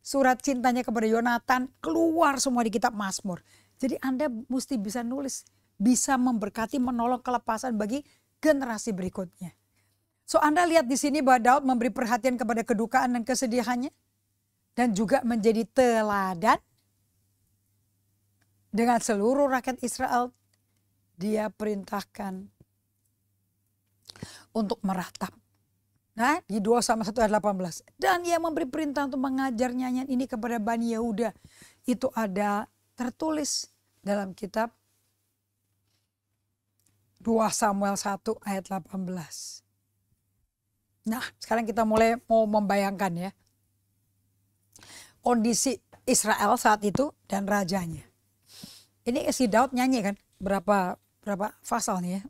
Speaker 1: surat cintanya kepada Yonatan keluar semua di kitab Mazmur. Jadi Anda mesti bisa nulis, bisa memberkati, menolong kelepasan bagi generasi berikutnya. So Anda lihat di sini bahwa Daud memberi perhatian kepada kedukaan dan kesedihannya dan juga menjadi teladan dengan seluruh rakyat Israel. Dia perintahkan untuk meratap. Nah, di 2 sama 1 ayat 18. Dan ia memberi perintah untuk mengajar nyanyian ini kepada Bani Yehuda. Itu ada tertulis dalam kitab 2 Samuel 1 ayat 18. Nah, sekarang kita mulai mau membayangkan ya. Kondisi Israel saat itu dan rajanya. Ini si Daud nyanyi kan berapa berapa pasal nih ya?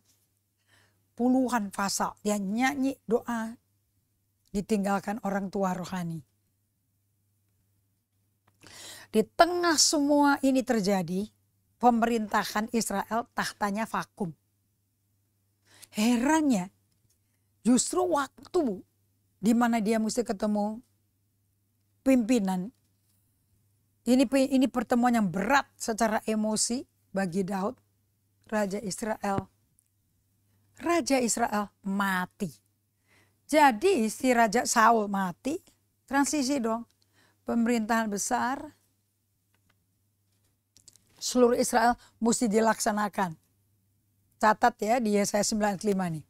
Speaker 1: Puluhan pasal dia nyanyi doa ditinggalkan orang tua rohani. Di tengah semua ini terjadi, pemerintahan Israel tahtanya vakum. Herannya, justru waktu di mana dia mesti ketemu pimpinan. Ini ini pertemuan yang berat secara emosi bagi Daud, raja Israel. Raja Israel mati. Jadi si raja Saul mati, transisi dong. Pemerintahan besar seluruh Israel mesti dilaksanakan. Catat ya di Yesaya 95 nih.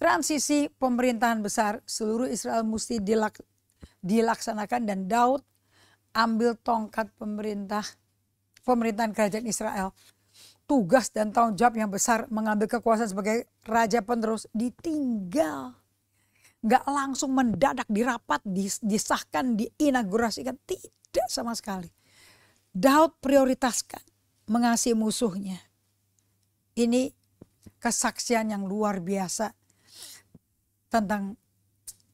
Speaker 1: Transisi pemerintahan besar seluruh Israel mesti dilak dilaksanakan dan Daud ambil tongkat pemerintah pemerintahan kerajaan Israel. Tugas dan tanggung jawab yang besar mengambil kekuasaan sebagai raja penerus ditinggal nggak langsung mendadak dirapat, disahkan, diinagurasikan. Tidak sama sekali. Daud prioritaskan mengasihi musuhnya. Ini kesaksian yang luar biasa tentang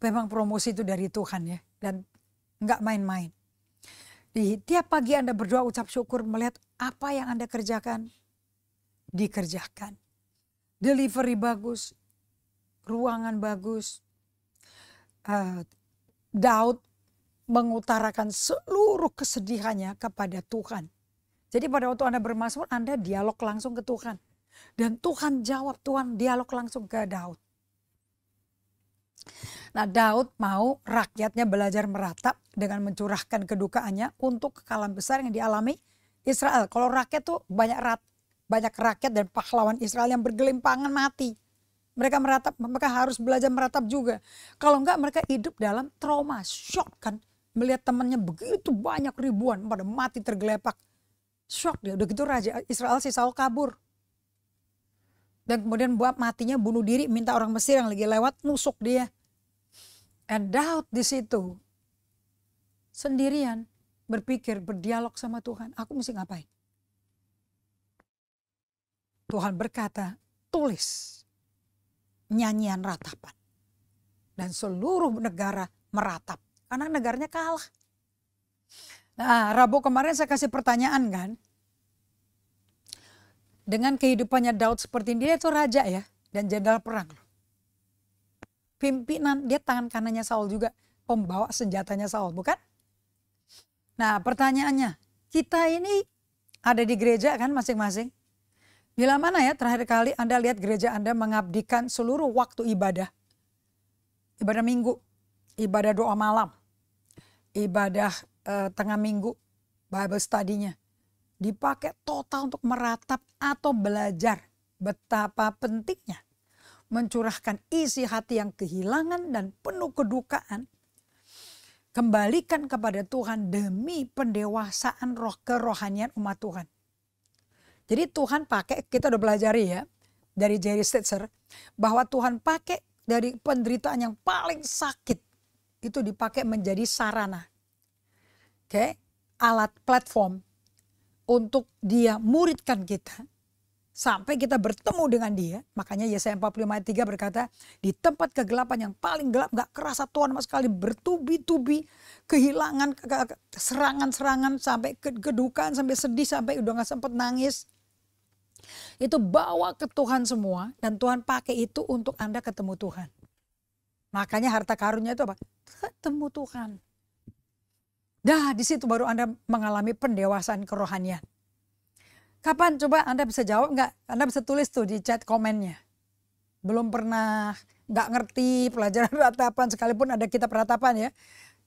Speaker 1: memang promosi itu dari Tuhan ya dan nggak main-main. Di tiap pagi Anda berdoa ucap syukur melihat apa yang Anda kerjakan dikerjakan. Delivery bagus, ruangan bagus. Uh, Daud mengutarakan seluruh kesedihannya kepada Tuhan. Jadi pada waktu Anda bermasmur, Anda dialog langsung ke Tuhan. Dan Tuhan jawab, Tuhan dialog langsung ke Daud. Nah Daud mau rakyatnya belajar meratap dengan mencurahkan kedukaannya untuk kekalahan besar yang dialami Israel. Kalau rakyat tuh banyak rat, banyak rakyat dan pahlawan Israel yang bergelimpangan mati. Mereka meratap, mereka harus belajar meratap juga. Kalau enggak mereka hidup dalam trauma, shock kan. Melihat temannya begitu banyak ribuan pada mati tergelepak Shock dia udah gitu raja Israel si Saul kabur. Dan kemudian buat matinya bunuh diri minta orang Mesir yang lagi lewat nusuk dia. And Daud di situ sendirian berpikir berdialog sama Tuhan. Aku mesti ngapain? Tuhan berkata tulis nyanyian ratapan. Dan seluruh negara meratap. Karena negaranya kalah. Nah, Rabu kemarin saya kasih pertanyaan kan. Dengan kehidupannya Daud seperti ini, dia itu raja ya dan jenderal perang. Pimpinan, dia tangan kanannya Saul juga, pembawa senjatanya Saul, bukan? Nah, pertanyaannya, kita ini ada di gereja kan masing-masing? Bila mana ya terakhir kali Anda lihat gereja Anda mengabdikan seluruh waktu ibadah? Ibadah minggu, ibadah doa malam, ibadah uh, tengah minggu Bible studinya dipakai total untuk meratap atau belajar betapa pentingnya mencurahkan isi hati yang kehilangan dan penuh kedukaan kembalikan kepada Tuhan demi pendewasaan roh kerohanian umat Tuhan. Jadi Tuhan pakai kita udah belajar ya dari Jerry Stetzer bahwa Tuhan pakai dari penderitaan yang paling sakit itu dipakai menjadi sarana okay, alat platform untuk dia muridkan kita sampai kita bertemu dengan dia. Makanya Yesaya 45 ayat 3 berkata, di tempat kegelapan yang paling gelap gak kerasa Tuhan sama sekali bertubi-tubi kehilangan serangan-serangan sampai kedukaan, sampai sedih, sampai udah gak sempat nangis. Itu bawa ke Tuhan semua dan Tuhan pakai itu untuk Anda ketemu Tuhan. Makanya harta karunnya itu apa? Ketemu Tuhan. Dah di situ baru Anda mengalami pendewasaan kerohanian. Kapan coba Anda bisa jawab nggak? Anda bisa tulis tuh di chat komennya. Belum pernah, nggak ngerti pelajaran (laughs) ratapan sekalipun ada kitab ratapan ya.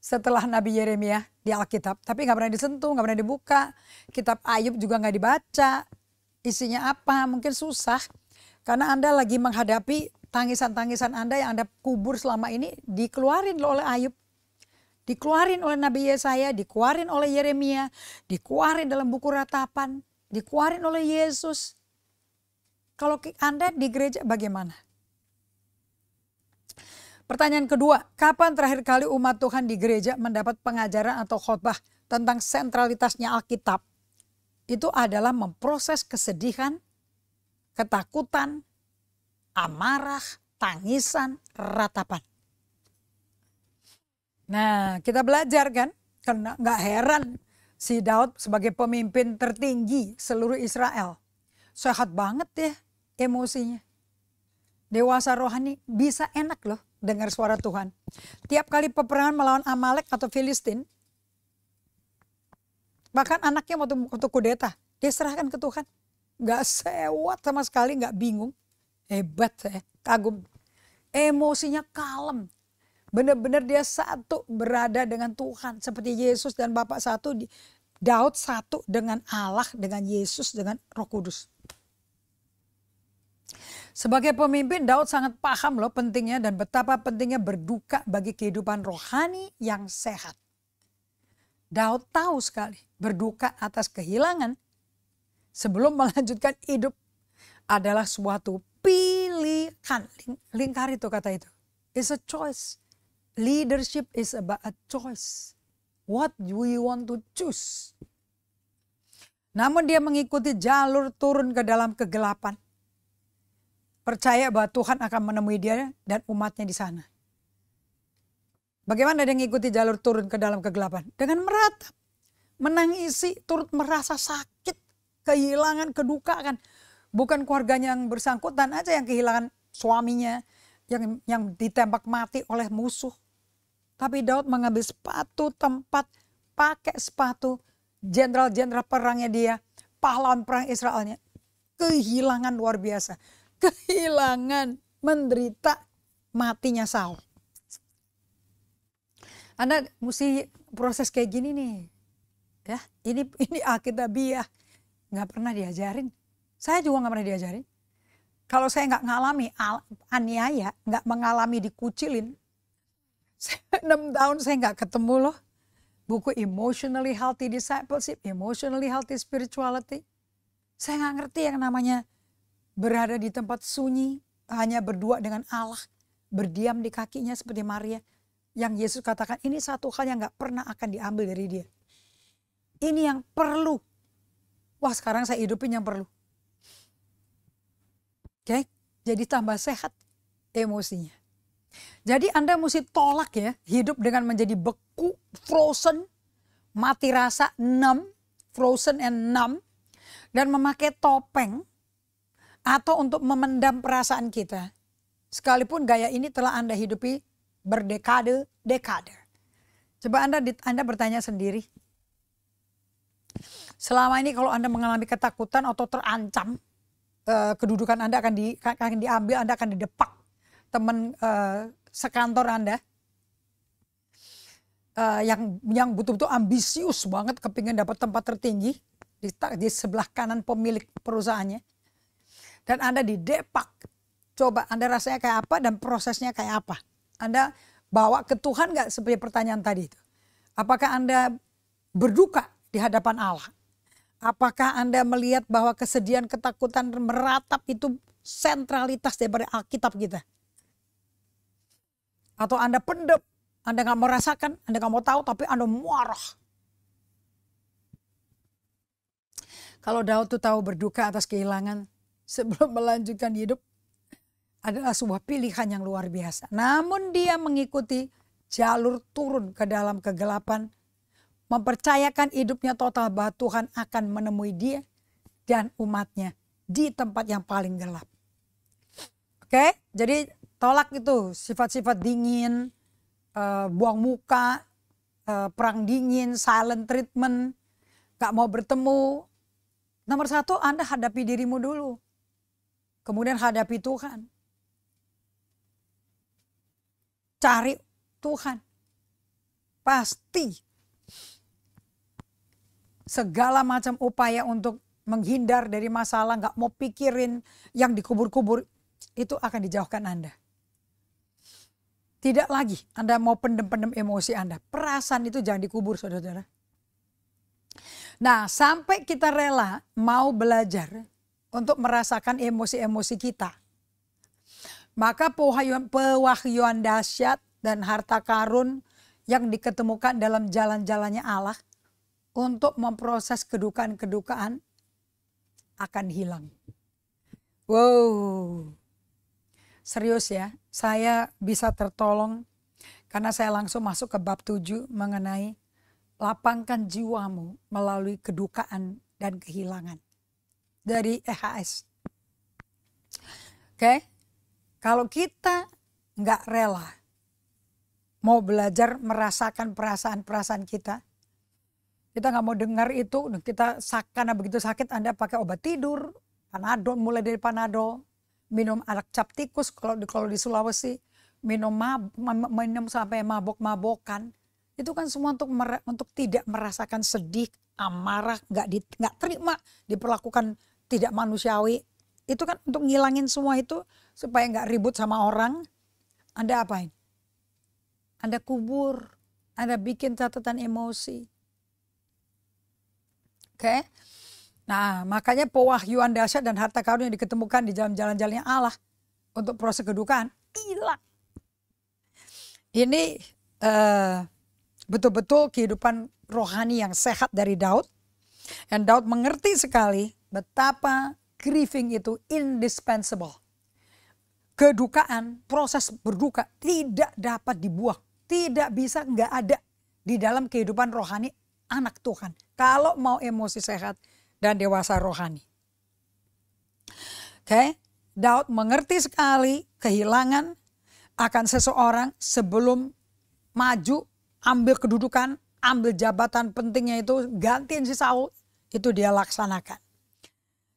Speaker 1: Setelah Nabi Yeremia di Alkitab. Tapi nggak pernah disentuh, nggak pernah dibuka. Kitab Ayub juga nggak dibaca. Isinya apa? Mungkin susah. Karena Anda lagi menghadapi tangisan-tangisan Anda yang Anda kubur selama ini dikeluarin oleh Ayub dikeluarin oleh Nabi Yesaya, dikeluarin oleh Yeremia, dikeluarin dalam buku ratapan, dikeluarin oleh Yesus. Kalau Anda di gereja bagaimana? Pertanyaan kedua, kapan terakhir kali umat Tuhan di gereja mendapat pengajaran atau khotbah tentang sentralitasnya Alkitab? Itu adalah memproses kesedihan, ketakutan, amarah, tangisan, ratapan. Nah, kita belajar kan, karena nggak heran si Daud sebagai pemimpin tertinggi seluruh Israel. Sehat banget ya emosinya. Dewasa rohani bisa enak loh dengar suara Tuhan. Tiap kali peperangan melawan Amalek atau Filistin, bahkan anaknya waktu, waktu kudeta, dia serahkan ke Tuhan. Gak sewat sama sekali, gak bingung. Hebat saya, kagum. Emosinya kalem, Benar-benar dia satu berada dengan Tuhan. Seperti Yesus dan Bapak satu. Daud satu dengan Allah, dengan Yesus, dengan roh kudus. Sebagai pemimpin Daud sangat paham loh pentingnya dan betapa pentingnya berduka bagi kehidupan rohani yang sehat. Daud tahu sekali berduka atas kehilangan sebelum melanjutkan hidup adalah suatu pilihan. Lingkar itu kata itu. It's a choice. Leadership is about a choice. What do we want to choose? Namun dia mengikuti jalur turun ke dalam kegelapan. Percaya bahwa Tuhan akan menemui dia dan umatnya di sana. Bagaimana dia mengikuti jalur turun ke dalam kegelapan? Dengan meratap, menangisi, turut merasa sakit, kehilangan, kedukaan. Bukan keluarganya yang bersangkutan aja yang kehilangan suaminya, yang yang ditembak mati oleh musuh, tapi Daud mengambil sepatu tempat, pakai sepatu jenderal-jenderal perangnya dia, pahlawan perang Israelnya. Kehilangan luar biasa. Kehilangan, menderita matinya Saul. Anda mesti proses kayak gini nih. Ya, ini ini Alkitabiah. Nggak pernah diajarin. Saya juga nggak pernah diajarin. Kalau saya nggak ngalami aniaya, nggak mengalami dikucilin, 6 tahun saya nggak ketemu loh. Buku Emotionally Healthy Discipleship, Emotionally Healthy Spirituality. Saya nggak ngerti yang namanya berada di tempat sunyi, hanya berdua dengan Allah, berdiam di kakinya seperti Maria. Yang Yesus katakan ini satu hal yang nggak pernah akan diambil dari dia. Ini yang perlu. Wah sekarang saya hidupin yang perlu. Oke, okay? jadi tambah sehat emosinya. Jadi Anda mesti tolak ya hidup dengan menjadi beku, frozen, mati rasa, numb, frozen and numb. Dan memakai topeng atau untuk memendam perasaan kita. Sekalipun gaya ini telah Anda hidupi berdekade-dekade. Coba Anda, Anda bertanya sendiri. Selama ini kalau Anda mengalami ketakutan atau terancam, eh, kedudukan Anda akan, di, akan diambil, Anda akan didepak teman uh, eh, sekantor Anda uh, yang yang betul-betul ambisius banget kepingin dapat tempat tertinggi di, di sebelah kanan pemilik perusahaannya dan Anda di depak coba Anda rasanya kayak apa dan prosesnya kayak apa Anda bawa ke Tuhan nggak seperti pertanyaan tadi itu apakah Anda berduka di hadapan Allah Apakah Anda melihat bahwa kesedihan, ketakutan meratap itu sentralitas daripada Alkitab kita? atau Anda pendep, Anda nggak merasakan, Anda nggak mau tahu, tapi Anda marah. Kalau Daud tuh tahu berduka atas kehilangan (laughs) sebelum melanjutkan hidup adalah sebuah pilihan yang luar biasa. Namun dia mengikuti jalur turun ke dalam kegelapan, mempercayakan hidupnya total bahwa Tuhan akan menemui dia dan umatnya di tempat yang paling gelap. Oke, jadi tolak itu sifat-sifat dingin, uh, buang muka, uh, perang dingin, silent treatment, gak mau bertemu. Nomor satu, Anda hadapi dirimu dulu. Kemudian hadapi Tuhan. Cari Tuhan. Pasti segala macam upaya untuk menghindar dari masalah, nggak mau pikirin yang dikubur-kubur, itu akan dijauhkan Anda. Tidak lagi Anda mau pendem-pendem emosi Anda. Perasaan itu jangan dikubur saudara-saudara. Nah sampai kita rela mau belajar untuk merasakan emosi-emosi kita. Maka pewahyuan dahsyat dan harta karun yang diketemukan dalam jalan-jalannya Allah untuk memproses kedukaan-kedukaan akan hilang. Wow, serius ya, saya bisa tertolong karena saya langsung masuk ke bab 7 mengenai lapangkan jiwamu melalui kedukaan dan kehilangan dari EHS. Oke, okay? kalau kita nggak rela mau belajar merasakan perasaan-perasaan kita, kita nggak mau dengar itu, kita karena begitu sakit Anda pakai obat tidur, panadol mulai dari panadol, minum arak cap tikus kalau di, kalau di Sulawesi minum mab, minum sampai mabok-mabokan itu kan semua untuk mer, untuk tidak merasakan sedih amarah nggak di, nggak terima diperlakukan tidak manusiawi itu kan untuk ngilangin semua itu supaya nggak ribut sama orang anda apain anda kubur anda bikin catatan emosi oke okay? Nah, makanya pewahyuan dahsyat dan harta karun yang diketemukan di dalam jalan-jalannya Allah untuk proses kedukaan hilang. Ini eh, betul-betul uh, kehidupan rohani yang sehat dari Daud. Dan Daud mengerti sekali betapa grieving itu indispensable. Kedukaan, proses berduka tidak dapat dibuang. Tidak bisa, nggak ada di dalam kehidupan rohani anak Tuhan. Kalau mau emosi sehat, dan dewasa rohani. Oke, okay? Daud mengerti sekali kehilangan akan seseorang sebelum maju, ambil kedudukan, ambil jabatan pentingnya itu, gantiin si Saul, itu dia laksanakan.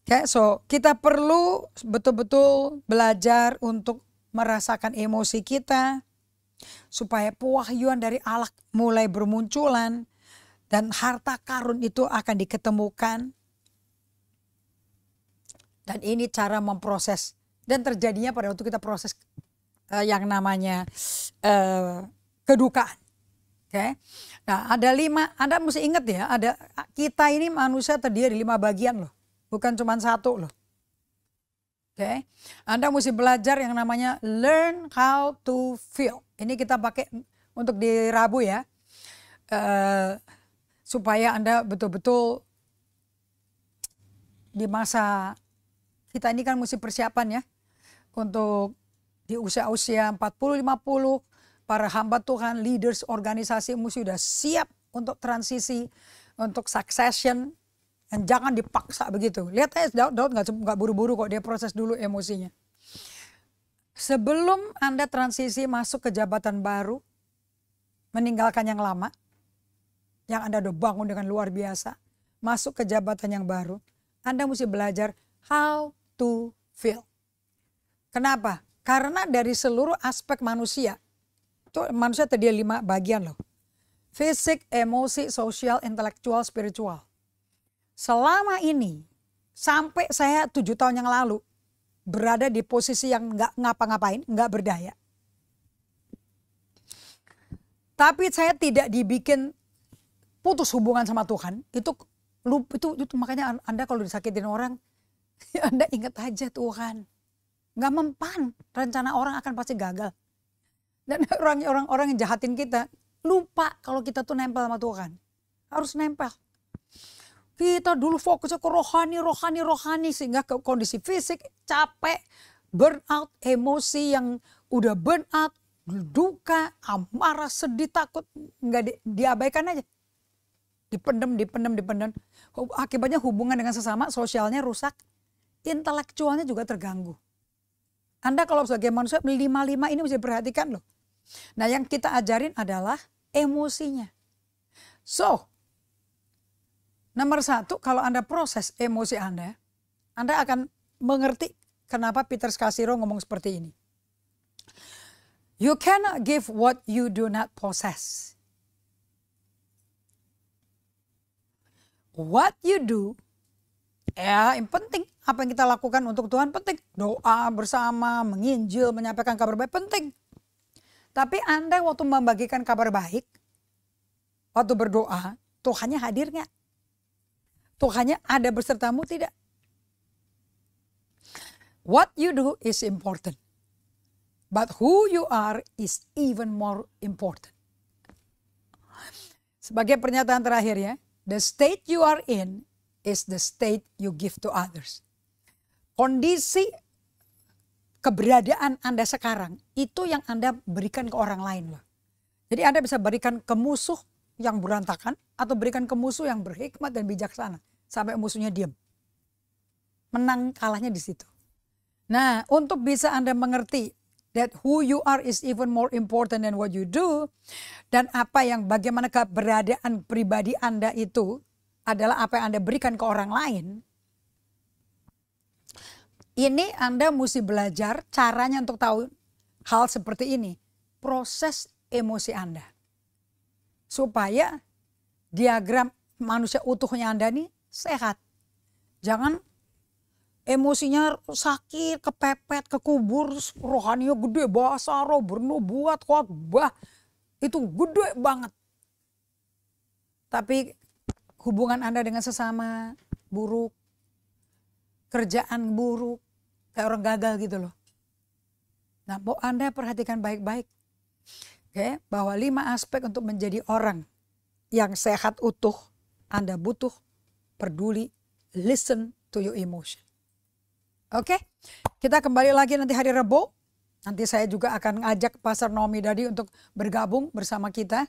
Speaker 1: Oke, okay, so kita perlu betul-betul belajar untuk merasakan emosi kita supaya pewahyuan dari Allah mulai bermunculan dan harta karun itu akan diketemukan dan ini cara memproses dan terjadinya pada waktu kita proses uh, yang namanya uh, kedukaan. Oke. Okay? Nah, ada lima, Anda mesti ingat ya, ada kita ini manusia terdiri dari lima bagian loh. Bukan cuma satu loh. Oke. Okay? Anda mesti belajar yang namanya learn how to feel. Ini kita pakai untuk di Rabu ya. Uh, supaya Anda betul-betul di masa kita ini kan mesti persiapan ya untuk di usia-usia 40 50 para hamba Tuhan, leaders organisasi mesti sudah siap untuk transisi, untuk succession. Dan jangan dipaksa begitu. Lihat aja Daud, Daud gak, gak buru-buru kok, dia proses dulu emosinya. Sebelum Anda transisi masuk ke jabatan baru, meninggalkan yang lama, yang Anda udah bangun dengan luar biasa, masuk ke jabatan yang baru, Anda mesti belajar how to feel. Kenapa? Karena dari seluruh aspek manusia, itu manusia terdiri lima bagian loh. Fisik, emosi, sosial, intelektual, spiritual. Selama ini, sampai saya tujuh tahun yang lalu, berada di posisi yang nggak ngapa-ngapain, nggak berdaya. Tapi saya tidak dibikin putus hubungan sama Tuhan. Itu itu itu makanya Anda kalau disakitin orang (laughs) anda ingat aja Tuhan. Nggak mempan, rencana orang akan pasti gagal. Dan orang-orang (laughs) yang jahatin kita, lupa kalau kita tuh nempel sama Tuhan. Harus nempel. Kita dulu fokusnya ke rohani, rohani, rohani. Sehingga ke kondisi fisik, capek, burnout, emosi yang udah burnout, duka, amarah, sedih, takut. Nggak di, diabaikan aja. Dipendem, dipendem, dipendem. Akibatnya hubungan dengan sesama, sosialnya rusak intelektualnya juga terganggu. Anda kalau sebagai manusia lima-lima ini mesti perhatikan loh. Nah yang kita ajarin adalah emosinya. So, nomor satu kalau Anda proses emosi Anda, Anda akan mengerti kenapa Peter Skasiro ngomong seperti ini. You cannot give what you do not possess. What you do, ya yang penting apa yang kita lakukan untuk Tuhan penting. Doa bersama, menginjil, menyampaikan kabar baik penting. Tapi Anda waktu membagikan kabar baik, waktu berdoa, Tuhannya hadir nggak? Tuhannya ada bersertamu tidak? What you do is important. But who you are is even more important. Sebagai pernyataan terakhir ya, the state you are in is the state you give to others kondisi keberadaan Anda sekarang itu yang Anda berikan ke orang lain loh. Jadi Anda bisa berikan ke musuh yang berantakan atau berikan ke musuh yang berhikmat dan bijaksana sampai musuhnya diam. Menang kalahnya di situ. Nah, untuk bisa Anda mengerti that who you are is even more important than what you do dan apa yang bagaimana keberadaan pribadi Anda itu adalah apa yang Anda berikan ke orang lain, ini Anda mesti belajar caranya untuk tahu hal seperti ini. Proses emosi Anda. Supaya diagram manusia utuhnya Anda ini sehat. Jangan emosinya sakit, kepepet, kekubur, rohaninya gede, bahasa roh, bernubuat, khotbah. Itu gede banget. Tapi hubungan Anda dengan sesama buruk, kerjaan buruk, kayak orang gagal gitu loh. Nah, mau Anda perhatikan baik-baik. Oke, okay? bahwa lima aspek untuk menjadi orang yang sehat utuh, Anda butuh peduli, listen to your emotion. Oke, okay? kita kembali lagi nanti hari Rebo. Nanti saya juga akan ngajak Pastor Nomi Dadi untuk bergabung bersama kita.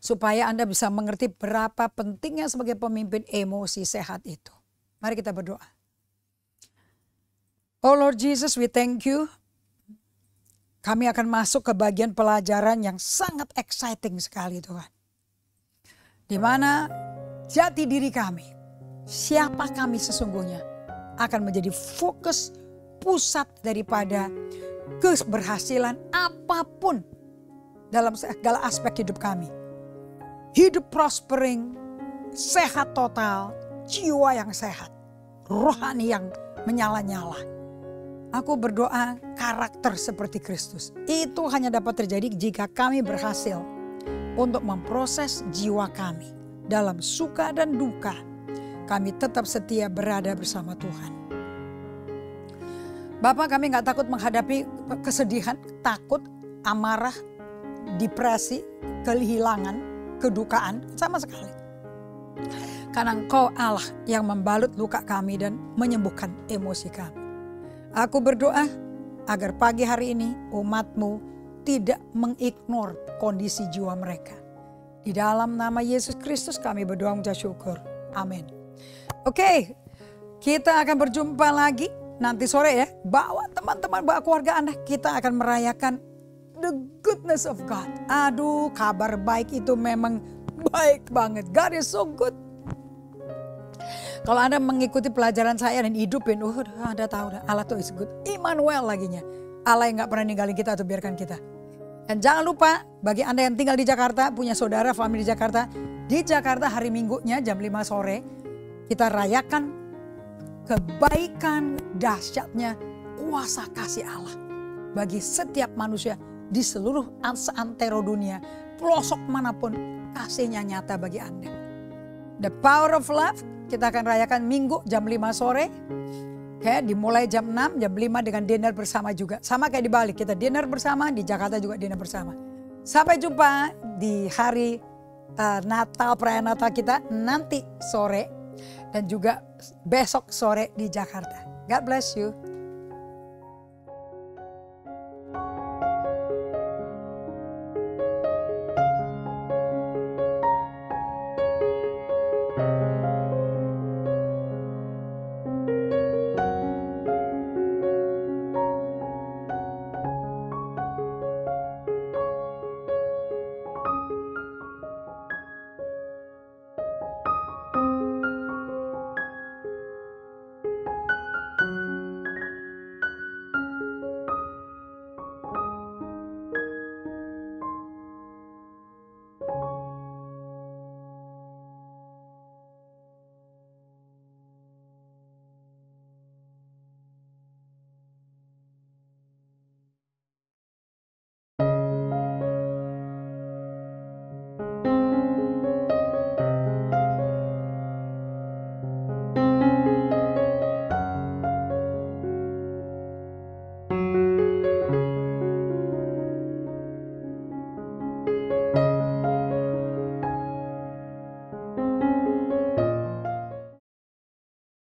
Speaker 1: Supaya Anda bisa mengerti berapa pentingnya sebagai pemimpin emosi sehat itu. Mari kita berdoa. Oh Lord Jesus, we thank you. Kami akan masuk ke bagian pelajaran yang sangat exciting sekali Tuhan. Di mana jati diri kami, siapa kami sesungguhnya akan menjadi fokus pusat daripada keberhasilan apapun dalam segala aspek hidup kami. Hidup prospering, sehat total, jiwa yang sehat, rohani yang menyala-nyala. Aku berdoa karakter seperti Kristus. Itu hanya dapat terjadi jika kami berhasil untuk memproses jiwa kami dalam suka dan duka. Kami tetap setia berada bersama Tuhan. Bapak kami nggak takut menghadapi kesedihan, takut, amarah, depresi, kehilangan, kedukaan sama sekali. Karena engkau Allah yang membalut luka kami dan menyembuhkan emosi kami. Aku berdoa agar pagi hari ini umatmu tidak mengignore kondisi jiwa mereka. Di dalam nama Yesus Kristus kami berdoa mengucap syukur. Amin. Oke, okay, kita akan berjumpa lagi nanti sore ya. Bawa teman-teman, bawa keluarga Anda. Kita akan merayakan the goodness of God. Aduh, kabar baik itu memang baik banget. God is so good. Kalau Anda mengikuti pelajaran saya dan hidupin, uh, Anda tahu Allah tuh is good. Immanuel laginya. Allah yang gak pernah ninggalin kita atau biarkan kita. Dan jangan lupa bagi Anda yang tinggal di Jakarta, punya saudara, family di Jakarta. Di Jakarta hari minggunya jam 5 sore kita rayakan kebaikan dahsyatnya kuasa kasih Allah bagi setiap manusia di seluruh seantero dunia, pelosok manapun kasihnya nyata bagi Anda. The power of love kita akan rayakan minggu jam 5 sore. Kayak dimulai jam 6, jam 5 dengan dinner bersama juga. Sama kayak di Bali, kita dinner bersama, di Jakarta juga dinner bersama. Sampai jumpa di hari uh, Natal, perayaan Natal kita nanti sore. Dan juga besok sore di Jakarta. God bless you.